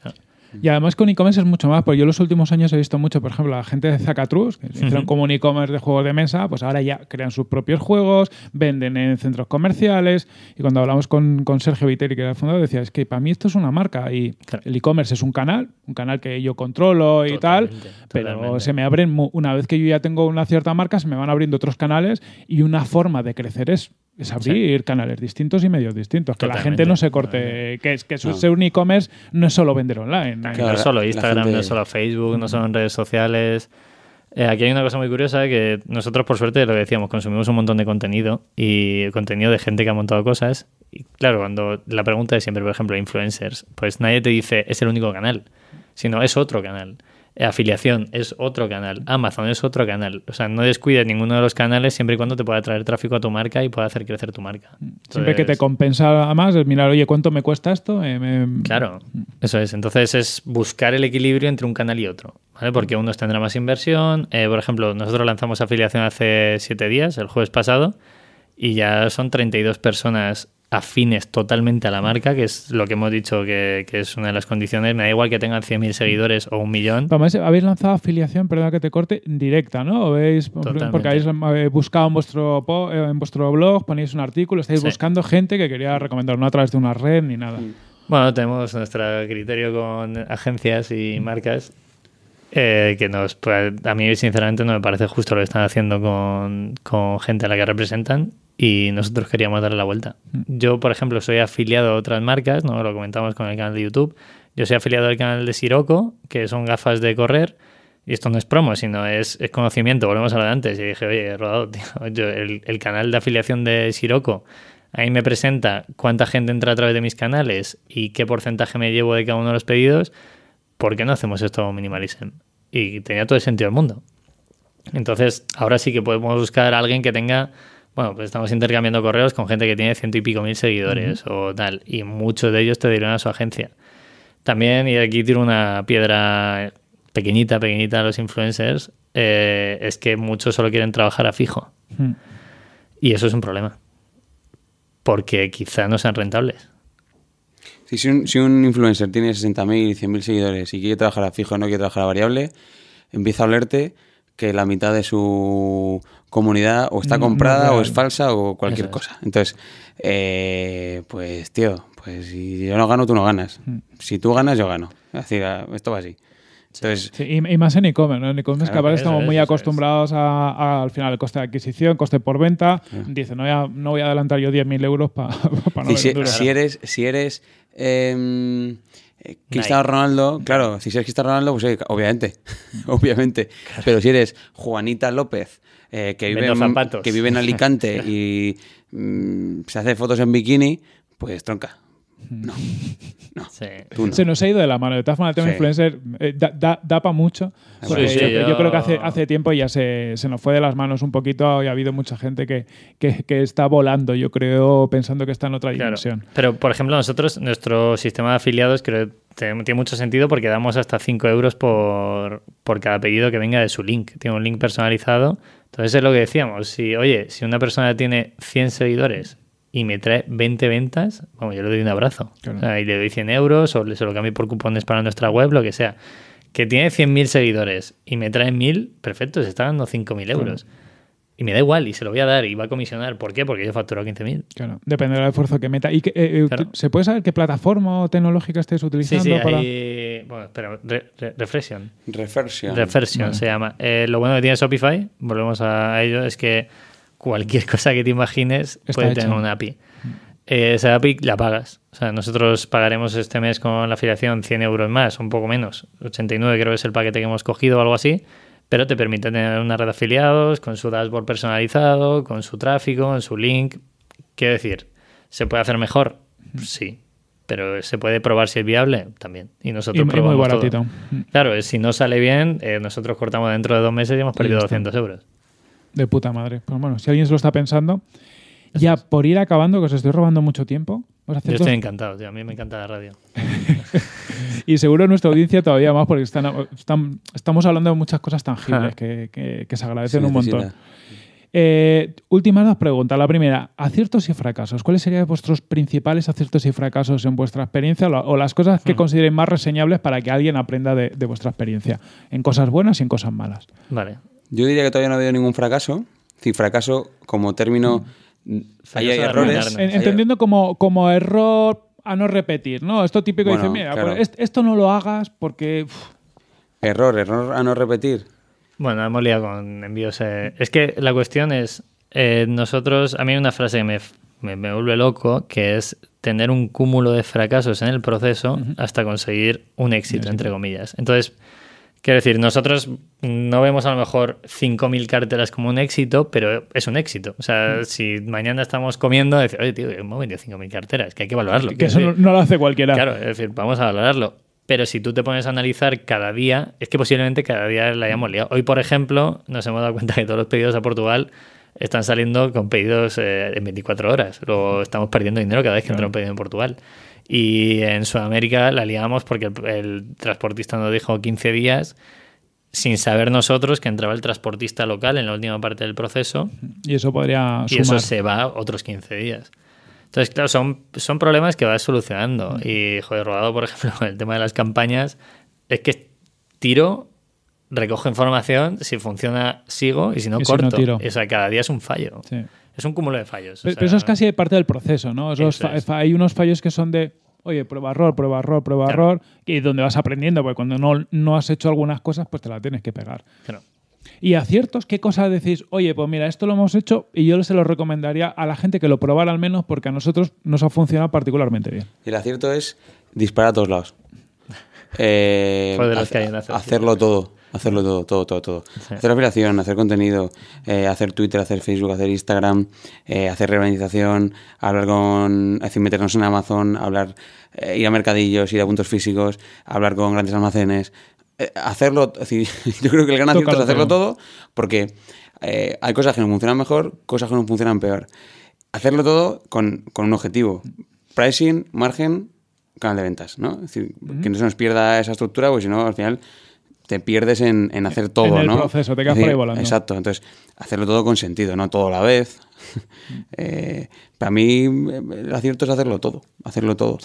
Y además con e-commerce es mucho más, porque yo en los últimos años he visto mucho, por ejemplo, la gente de Zacatrus, que hicieron como un e-commerce de juegos de mesa, pues ahora ya crean sus propios juegos, venden en centros comerciales. Y cuando hablamos con, con Sergio Viteri, que era el fundador, decía, es que para mí esto es una marca y el e-commerce es un canal, un canal que yo controlo y tal, pero se me abren, una vez que yo ya tengo una cierta marca, se me van abriendo otros canales y una forma de crecer es es abrir canales distintos y medios distintos. Que la gente no se corte. Que, es, que su, no. un e-commerce no es solo vender online. no es solo Instagram, no es solo Facebook, no son redes sociales. Eh, aquí hay una cosa muy curiosa que nosotros, por suerte, lo decíamos, consumimos un montón de contenido y contenido de gente que ha montado cosas. Y claro, cuando la pregunta es siempre, por ejemplo, influencers, pues nadie te dice es el único canal, sino es otro canal afiliación es otro canal, Amazon es otro canal. O sea, no descuides ninguno de los canales siempre y cuando te pueda traer tráfico a tu marca y pueda hacer crecer tu marca. siempre que te compensa más, es mirar, oye, ¿cuánto me cuesta esto? Eh, claro, eso es. Entonces es buscar el equilibrio entre un canal y otro, ¿vale? Porque unos tendrá más inversión. Eh, por ejemplo, nosotros lanzamos afiliación hace siete días, el jueves pasado, y ya son 32 personas afines totalmente a la marca, que es lo que hemos dicho que, es una de las condiciones. Me da igual que tengan 100.000 mm. seguidores o un millón. habéis lanzado afiliación, perdón que te corte, directa, ¿no? ¿Veis? Porque habéis buscado en vuestro, eh, en vuestro blog, ponéis un artículo, estáis buscando gente que quería recomendar, no a través de una red ni nada. Bueno, tenemos nuestro criterio con agencias y mm. marcas. Eh, que nos, a mí sinceramente no me parece justo lo que están haciendo con, con gente a la que representan y nosotros queríamos darle la vuelta. Mm. Yo, por ejemplo, soy afiliado a otras marcas, ¿no? lo comentamos con el canal de YouTube. Yo soy afiliado al canal de Siroco, que son gafas de correr. Y esto no es promo, sino es, conocimiento. Volvemos a lo de antes. Y dije, oye, rodado, el, canal de afiliación de Siroco, ahí me presenta cuánta gente entra a través de mis canales y qué porcentaje me llevo de cada uno de los pedidos. ¿Por qué no hacemos esto Minimalism? Y tenía todo el sentido del mundo. Entonces, ahora sí que podemos buscar a alguien que tenga bueno, pues estamos intercambiando correos con gente que tiene ciento y pico mil seguidores o tal, y muchos de ellos te dirán a su agencia. También, y aquí tiro una piedra pequeñita, pequeñita a los influencers, eh, es que muchos solo quieren trabajar a fijo. Hmm. Y eso es un problema, porque quizá no sean rentables. si, un, influencer tiene 60.000, 100.000 seguidores y quiere trabajar a fijo, y no quiere trabajar a variable, empieza a olerte que la mitad de su comunidad o está mm, comprada o es falsa o cualquier cosa. Entonces, eh, pues tío, pues si yo no gano, tú no ganas. Mm. Si tú ganas, yo gano. Es decir, ah, esto va así. Entonces, y, más en e-commerce, ¿no? En e-commerce estamos muy acostumbrados al final el coste de adquisición, coste por venta. Dice, no voy, a, adelantar yo 10.000 euros para no si, si eres, si eres em, eh, Cristiano Ronaldo, claro, si eres Cristiano Ronaldo, pues obviamente, obviamente. Pero si eres Juanita López, eh, que, vive en, que, vive en, Alicante y mm, se hace fotos en bikini, pues tronca. No. Se nos ha ido de la mano. De todas formas, el tema influencer eh, da, para mucho. yo, creo que hace, hace tiempo ya se, nos fue de las manos un poquito y ha habido mucha gente que, está volando, yo creo, pensando que está en otra dimensión. Pero, por ejemplo, nosotros, nuestro sistema de afiliados creo que tiene mucho sentido porque damos hasta 5 euros por, cada apellido que venga de su link. Tiene un link personalizado. Entonces es lo que decíamos. Si, oye, si una persona tiene 100 seguidores y me trae 20 ventas, vamos, yo le doy un abrazo. y le doy 100 euros o le, se lo cambio por cupones para nuestra web, lo que sea. Que tiene 100.000 seguidores y me trae 1.000, perfecto, se está dando 5.000 euros. Y me da igual, y se lo voy a dar y va a comisionar. ¿Por qué? Porque yo facturo 15.000. Claro, depende del esfuerzo que meta. ¿Y eh, eh, ¿Se puede saber qué plataforma tecnológica estés utilizando? Sí, sí, Bueno, se llama. Eh, lo bueno que tiene Shopify, volvemos a ello, es que cualquier cosa que te imagines puede tener una API. Eh, esa API la pagas. O sea, nosotros pagaremos este mes con la afiliación 100 euros más, un poco menos. 89 creo que es el paquete que hemos cogido o algo así. Pero te permite tener una red de afiliados, con su dashboard personalizado, con su tráfico, en su link. Quiero decir, ¿se puede hacer mejor? Sí. Pero se puede probar si es viable también. Y nosotros probamos. Y muy baratito. Claro, si no sale bien, eh, nosotros cortamos dentro de dos meses y hemos perdido 200 euros. De puta madre. Pues bueno, si alguien se lo está pensando, ya por ir acabando, que os estoy robando mucho tiempo. Yo estoy encantado, tío. A mí me encanta la radio. y seguro nuestra audiencia todavía más, porque están, estamos hablando de muchas cosas tangibles que, que, se agradecen un montón. Eh, últimas dos preguntas. La primera, aciertos y fracasos. ¿Cuáles serían vuestros principales aciertos y fracasos en vuestra experiencia o las cosas que consideréis hmm. consideren más reseñables para que alguien aprenda de, de, vuestra experiencia? En cosas buenas y en cosas malas. Vale. Yo diría que todavía no ha habido ningún fracaso. Si fracaso como término, mm. hay errores. entendiendo como, como error a no repetir, ¿no? Esto típico dice, mira, pues esto no lo hagas porque... Error, error a no repetir. Bueno, hemos liado con envíos. Eh. Es que la cuestión es, eh, nosotros, a mí hay una frase que me, vuelve loco, que es tener un cúmulo de fracasos en el proceso hasta conseguir un éxito, entre comillas. Entonces, Quiero decir, nosotros no vemos a lo mejor 5.000 carteras como un éxito, pero es un éxito. O sea, mm. si mañana estamos comiendo, decir, oye, tío, hemos vendido 5.000 carteras, que hay que valorarlo. Que eso no, lo hace cualquiera. Claro, es decir, vamos a valorarlo. Pero si tú te pones a analizar cada día, es que posiblemente cada día la hayamos liado. Hoy, por ejemplo, nos hemos dado cuenta que todos los pedidos a Portugal están saliendo con pedidos eh, en 24 horas. Luego estamos perdiendo dinero cada vez que entra un pedido en Portugal. Y en Sudamérica la liamos porque el, transportista nos dijo 15 días sin saber nosotros que entraba el transportista local en la última parte del proceso. Y eso podría sumar. Y eso se va otros 15 días. Entonces, claro, son, son problemas que vas solucionando. Mm. Y, joder, rodado, por ejemplo, el tema de las campañas, es que tiro, recojo información, si funciona sigo y si no, corto. O cada día es un fallo. Sí es un cúmulo de fallos. Pero, eso es casi parte del proceso, ¿no? Hay unos fallos que son de, oye, prueba error, prueba error, prueba error, y donde vas aprendiendo, porque cuando no, no has hecho algunas cosas, pues te la tienes que pegar. Y aciertos, ¿qué cosas decís? Oye, pues mira, esto lo hemos hecho y yo se lo recomendaría a la gente que lo probara al menos porque a nosotros nos ha funcionado particularmente bien. Y el acierto es disparar a todos lados. Eh, hacerlo todo hacerlo todo, todo, todo, todo. Hacer operación, hacer contenido, eh, hacer Twitter, hacer Facebook, hacer Instagram, eh, hacer reorganización, hablar con, meternos en Amazon, hablar, eh, ir a mercadillos, ir a puntos físicos, hablar con grandes almacenes, hacerlo, yo creo que el gran acierto es hacerlo todo, porque hay cosas que nos funcionan mejor, cosas que no funcionan peor. Hacerlo todo con, un objetivo. Pricing, margen, canal de ventas, ¿no? Es decir, que no se nos pierda esa estructura, porque si no, al final te pierdes en, hacer todo, en el ¿no? proceso, te volando. Exacto, entonces, hacerlo todo con sentido, no todo a la vez. Mm. Eh, para mí, el acierto es hacerlo todo, hacerlo todo.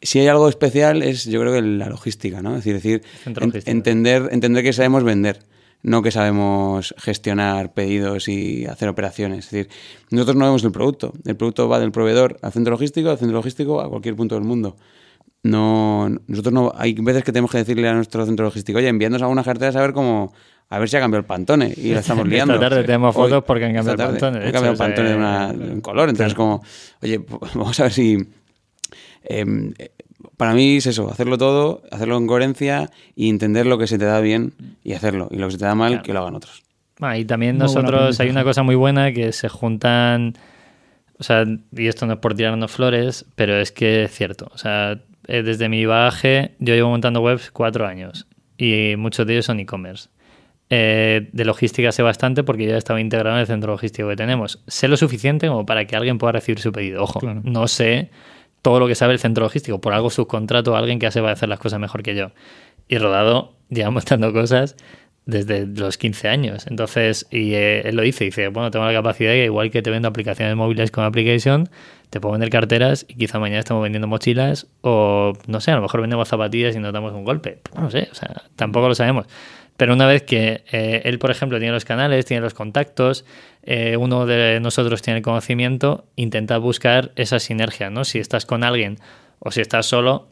Si hay algo especial es, yo creo que la logística, ¿no? Es decir, decir entender, entender que sabemos vender no que sabemos gestionar pedidos y hacer operaciones. Es decir, nosotros no vemos el producto. El producto va del proveedor al centro logístico, al centro logístico a cualquier punto del mundo no nosotros no hay veces que tenemos que decirle a nuestro centro logístico oye enviándonos algunas carteras a saber cómo a ver si ha cambiado el pantone y la estamos liando esta tarde tenemos fotos porque han cambiado el pantone He cambiado el pantone de, un color entonces como oye vamos a ver si em, eh, para mí es eso hacerlo todo hacerlo en coherencia y entender lo que se te da bien y hacerlo y lo que se te da mal que lo hagan otros ah, y también nosotros hay una cosa muy buena que se juntan o sea, y esto no es por tirarnos flores, pero es que es cierto. O sea, eh, desde mi bagaje, yo llevo montando webs cuatro años y muchos de ellos son e-commerce. Eh, de logística sé bastante porque ya estaba integrado en el centro logístico que tenemos. Sé lo suficiente como para que alguien pueda recibir su pedido. Ojo, no sé todo lo que sabe el centro logístico. Por algo subcontrato a alguien que hace va a hacer las cosas mejor que yo. Y rodado, ya montando cosas desde los 15 años. Entonces, y eh, él lo dice, dice, bueno, tengo la capacidad igual que te vendo aplicaciones móviles con application, te puedo vender carteras y quizá mañana estamos vendiendo mochilas o, no sé, a lo mejor vendemos zapatillas y nos damos un golpe. Pues no sé, o sea, tampoco lo sabemos. Pero una vez que eh, él, por ejemplo, tiene los canales, tiene los contactos, eh, uno de nosotros tiene el conocimiento, intenta buscar esa sinergia, ¿no? Si estás con alguien o si estás solo,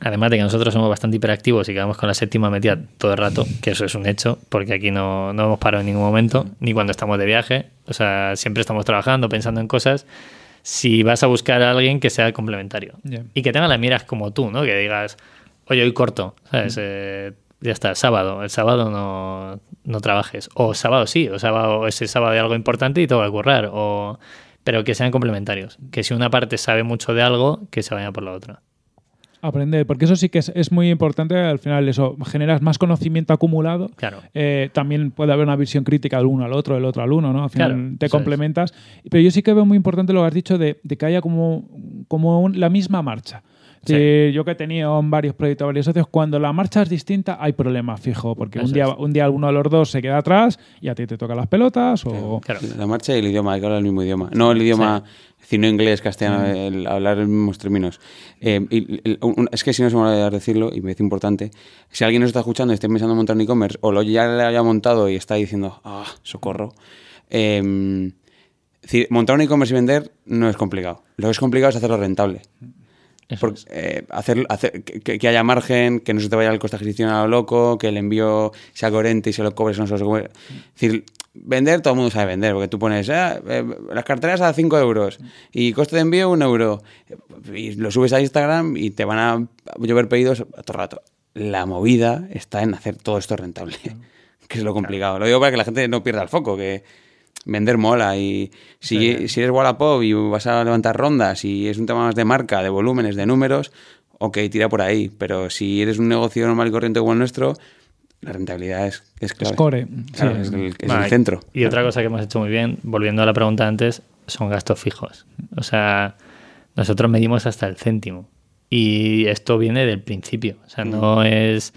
además de que nosotros somos bastante hiperactivos y quedamos con la séptima metida todo el rato, que eso es un hecho, porque aquí no, no hemos parado en ningún momento, ni cuando estamos de viaje, o sea, siempre estamos trabajando, pensando en cosas. Si vas a buscar a alguien que sea complementario y que tenga las miras como tú, ¿no? Que digas, oye, hoy corto, eh, ya está, sábado, el sábado no, no, trabajes. O sábado sí, o sábado, ese sábado hay algo importante y te va a currar. O, pero que sean complementarios. Que si una parte sabe mucho de algo, que se vaya por la otra aprender, porque eso sí que es, muy importante al final, eso, generas más conocimiento acumulado, eh, también puede haber una visión crítica del uno al otro, del otro al uno, ¿no? Al final te complementas, pero yo sí que veo muy importante lo que has dicho de, que haya como, como la misma marcha. Sí. yo que he tenido varios proyectos, varios socios, cuando la marcha es distinta hay problemas fijo, porque un día, un día alguno de los dos se queda atrás y a ti te toca las pelotas. O... La marcha y el idioma, hay que hablar el mismo idioma. No el idioma, sino inglés, castellano, mm. hablar en hablar los mismos términos. Eh, es que si no se me a decirlo, y me parece importante, si alguien nos está escuchando y está pensando en montar un e-commerce, o lo ya le haya montado y está diciendo, ah, socorro. Em, montar un e-commerce y vender no es complicado. Lo que es complicado es hacerlo rentable. Eh, hacer, hacer que, haya margen, que no se te vaya el coste de a lo loco, que el envío sea coherente y se lo cobres Es decir, vender, todo el mundo sabe vender, porque tú pones ah, eh, las carteras a 5 euros y coste de envío 1 euro. Y lo subes a Instagram y te van a llover pedidos a todo el rato. La movida está en hacer todo esto rentable, que es lo complicado. Lo digo para que la gente no pierda el foco, que vender mola y si, si eres Wallapop y vas a levantar rondas y es un tema más de marca, de volúmenes, de números, ok, tira por ahí, pero si eres un negocio normal y corriente como el nuestro, la rentabilidad es, es clave. Es core. es, el, centro. Y otra cosa que hemos hecho muy bien, volviendo a la pregunta antes, son gastos fijos. O sea, nosotros medimos hasta el céntimo. Y esto viene del principio. O sea, no mm. es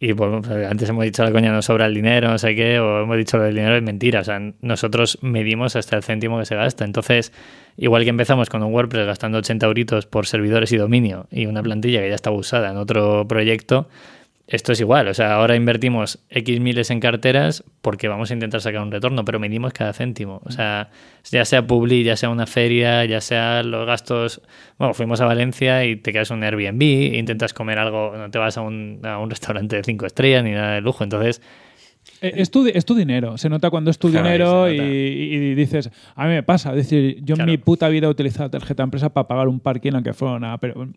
y pues, antes hemos dicho la coña, no sobra el dinero, no sé qué, o hemos dicho lo del dinero es mentira. O sea, nosotros medimos hasta el céntimo que se gasta. Entonces, igual que empezamos con un WordPress gastando 80 euritos por servidores y dominio y una plantilla que ya está usada en otro proyecto, esto es igual, o sea, ahora invertimos X miles en carteras porque vamos a intentar sacar un retorno, pero medimos cada céntimo. O sea, ya sea Publi, ya sea una feria, ya sea los gastos. Bueno, fuimos a Valencia y te quedas en un Airbnb, intentas comer algo, no te vas a un, a un restaurante de cinco estrellas ni nada de lujo. Entonces, eh, es tu, dinero. Se nota cuando es tu dinero y, dices, a mí me pasa. Es decir, yo en mi puta vida he utilizado tarjeta de empresa para pagar un parking aunque fuera nada Pero, eh,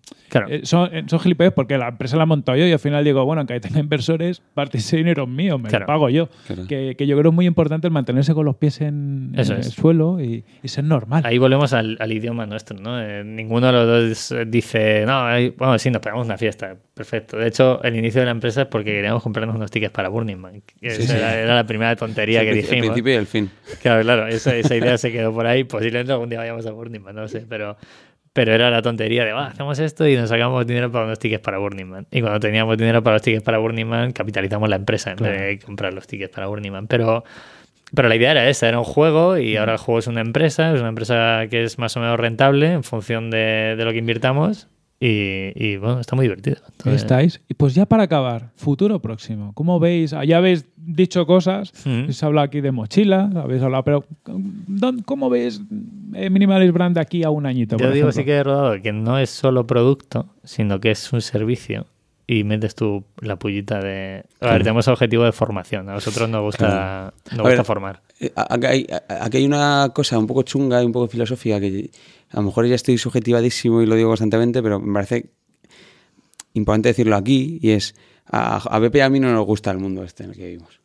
eh, son, gilipollas porque la empresa la he montado yo y al final digo, bueno, aunque tenga inversores, parte de ese dinero es mío, me lo pago yo. Que, que, yo creo es muy importante el mantenerse con los pies en, el suelo y, ser normal. Ahí volvemos al, idioma nuestro, ¿no? ninguno de los dos dice, no, vamos bueno, sí, nos pegamos una fiesta. Perfecto. De hecho, el inicio de la empresa es porque queríamos comprarnos unos tickets para Burning Man. Era, la primera tontería que dijimos. El principio y el fin. Claro, claro, esa, idea se quedó por ahí. Posiblemente algún día vayamos a Burning Man, no sé, pero, pero era la tontería de, va, ah, hacemos esto y nos sacamos dinero para unos tickets para Burning Man. Y cuando teníamos dinero para los tickets para Burning Man, capitalizamos la empresa en vez de comprar los tickets para Burning Man. Pero, pero la idea era esa, era un juego y ahora el juego es una empresa, es una empresa que es más o menos rentable en función de, de lo que invirtamos y, bueno, está muy divertido. Estáis. Y pues ya para acabar, futuro próximo. ¿Cómo veis? Ah, ya habéis dicho cosas, mm. se habla habéis aquí de mochila habéis hablado, pero ¿cómo veis eh, Minimalist Brand aquí a un añito? Yo digo sí que he rodado que no es solo producto, sino que es un servicio y metes tú la pullita de. A ver, tenemos el objetivo de formación. A nosotros nos gusta, gusta formar. Eh, aquí hay, una cosa un poco chunga y un poco filosófica que a lo mejor ya estoy subjetivadísimo y lo digo constantemente, pero me parece importante decirlo aquí y es. A, a Pepe y a mí no nos gusta el mundo este en el que vivimos.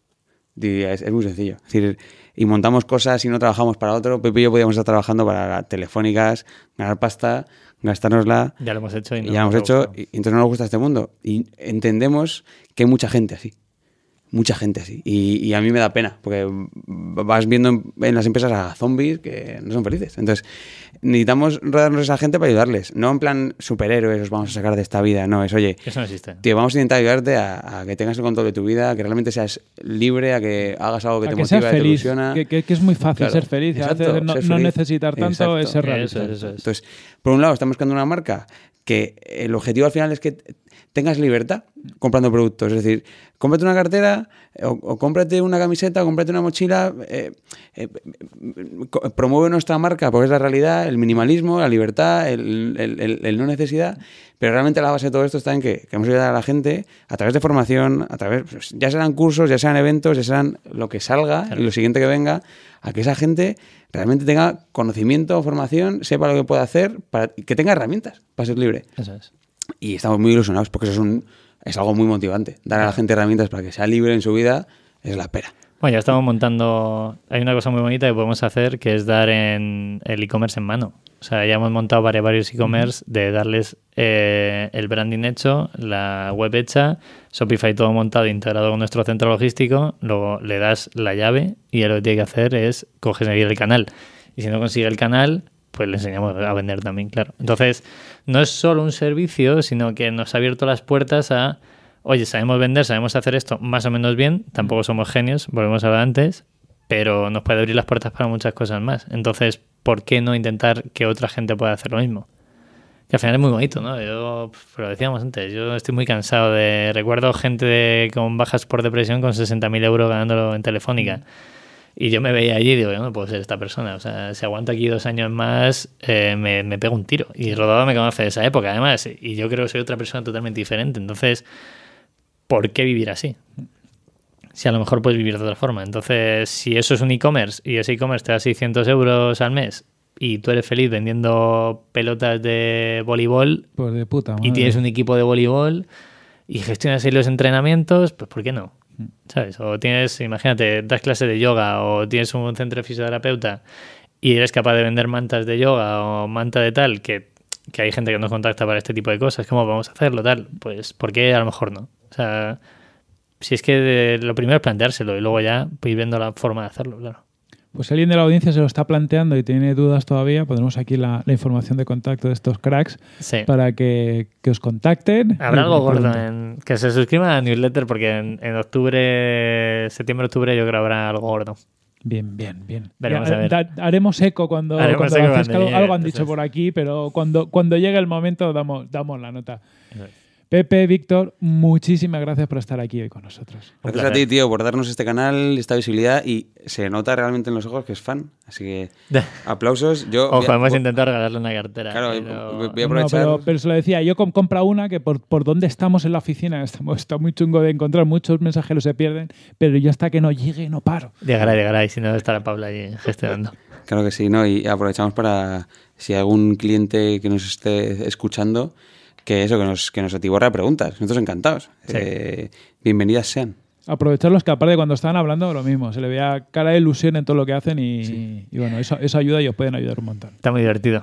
Es, muy sencillo. Es decir, y montamos cosas y no trabajamos para otro. Pepe y yo podíamos estar trabajando para telefónicas, ganar pasta, gastárnosla. Ya lo hemos hecho y no, ya hemos hecho, y, entonces no nos gusta este mundo. Y entendemos que hay mucha gente así mucha gente así. Y, a mí me da pena, porque vas viendo en, las empresas a zombies que no son felices. Entonces, necesitamos rodearnos a esa gente para ayudarles. No en plan superhéroes, os vamos a sacar de esta vida. No, es oye. Eso no existe. vamos a intentar ayudarte a, que tengas el control de tu vida, a que realmente seas libre, a que hagas algo que te motiva, feliz, te ilusiona. Que, es muy fácil ser feliz. no, necesitar tanto es ese rato. Entonces, por un lado, estamos buscando una marca que el objetivo al final es que tengas libertad comprando productos. Es decir, cómprate una cartera eh, o, cómprate una camiseta, o cómprate una mochila, eh, eh, promueve nuestra marca, porque es la realidad, el minimalismo, la libertad, el, no necesidad, pero realmente la base de todo esto está en que hemos ayudar a la gente a través de formación, a través, pues, ya sean cursos, ya sean eventos, ya sean lo que salga lo siguiente que venga, a que esa gente realmente tenga conocimiento, formación, sepa lo que puede hacer, para, que tenga herramientas para ser libre. Eso es. Y estamos muy ilusionados porque eso es, un, es algo muy motivante. Dar a la gente herramientas para que sea libre en su vida es la pera. Bueno, ya estamos montando. Hay una cosa muy bonita que podemos hacer que es dar en el e-commerce en mano. O sea, ya hemos montado varios e-commerce de darles eh, el branding hecho, la web hecha, Shopify todo montado, integrado con nuestro centro logístico. Luego le das la llave y lo que tiene que hacer es coger el canal. Y si no consigue el canal, pues le enseñamos a vender también, claro. Entonces, no es solo un servicio, sino que nos ha abierto las puertas a, oye, sabemos vender, sabemos hacer esto más o menos bien, tampoco somos genios, volvemos a lo antes, pero nos puede abrir las puertas para muchas cosas más. Entonces, ¿por qué no intentar que otra gente pueda hacer lo mismo? Que al final es muy bonito, ¿no? Yo, lo decíamos antes, yo estoy muy cansado de... Recuerdo gente con bajas por depresión con 60.000 euros ganándolo en Telefónica. Y yo me veía allí y digo, yo no puedo ser esta persona. O sea, si aguanto aquí dos años más, eh, me, me, pego un tiro. Y Rodado me conoce de esa época, además. Y yo creo que soy otra persona totalmente diferente. Entonces, ¿por qué vivir así? Si a lo mejor puedes vivir de otra forma. Entonces, si eso es un e-commerce y ese e-commerce te da 600 euros al mes y tú eres feliz vendiendo pelotas de voleibol pues y tienes un equipo de voleibol y gestionas ahí los entrenamientos, pues ¿por qué no? ¿Sabes? O tienes, imagínate, das clase de yoga o tienes un centro de fisioterapeuta y eres capaz de vender mantas de yoga o manta de tal, que, hay gente que nos contacta para este tipo de cosas, ¿cómo vamos a hacerlo? Tal, pues, ¿por qué a lo mejor no? O sea, si es que lo primero es planteárselo y luego ya ir viendo la forma de hacerlo, claro. Pues si alguien de la audiencia se lo está planteando y tiene dudas todavía, pondremos aquí la, información de contacto de estos cracks para que, os contacten. Habrá algo gordo en, que se suscriban a newsletter porque en, octubre, septiembre-octubre yo creo habrá algo gordo. Bien, bien, bien. Veremos, haremos eco cuando, cuando algo, han dicho por aquí, pero cuando, cuando llegue el momento damos, damos la nota. Pepe, Víctor, muchísimas gracias por estar aquí hoy con nosotros. Gracias a ti, tío, por darnos este canal, esta visibilidad y se nota realmente en los ojos que es fan. Así que aplausos. Yo Ojo, intentar intentar regalarle una cartera. Claro, pero... voy a aprovechar. se lo decía, yo compra una que por, por donde estamos en la oficina estamos, está muy chungo de encontrar, muchos mensajeros se pierden, pero yo hasta que no llegue no paro. Llegará, llegará, y si no estará Pablo ahí gestionando. Claro que sí, ¿no? Y aprovechamos para si algún cliente que nos esté escuchando que eso, que nos, que nos atiborra preguntas. Nosotros encantados. Eh, bienvenidas sean. Aprovecharlos que aparte cuando están hablando lo mismo, se le vea cara de ilusión en todo lo que hacen y, bueno, eso, eso ayuda y os pueden ayudar un montón. Está muy divertido.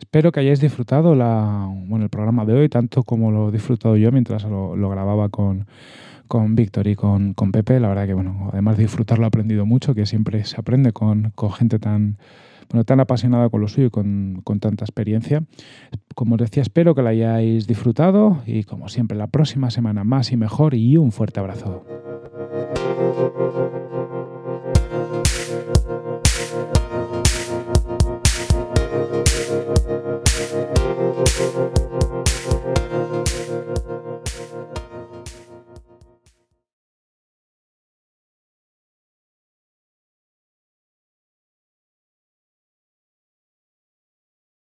Espero que hayáis disfrutado la, bueno, el programa de hoy, tanto como lo he disfrutado yo mientras lo, grababa con, con Víctor y con, Pepe. La verdad que, bueno, además de disfrutarlo, he aprendido mucho, que siempre se aprende con, gente tan, bueno, tan apasionada con lo suyo y con, tanta experiencia. Como os decía, espero que la hayáis disfrutado y, como siempre, la próxima semana más y mejor y un fuerte abrazo.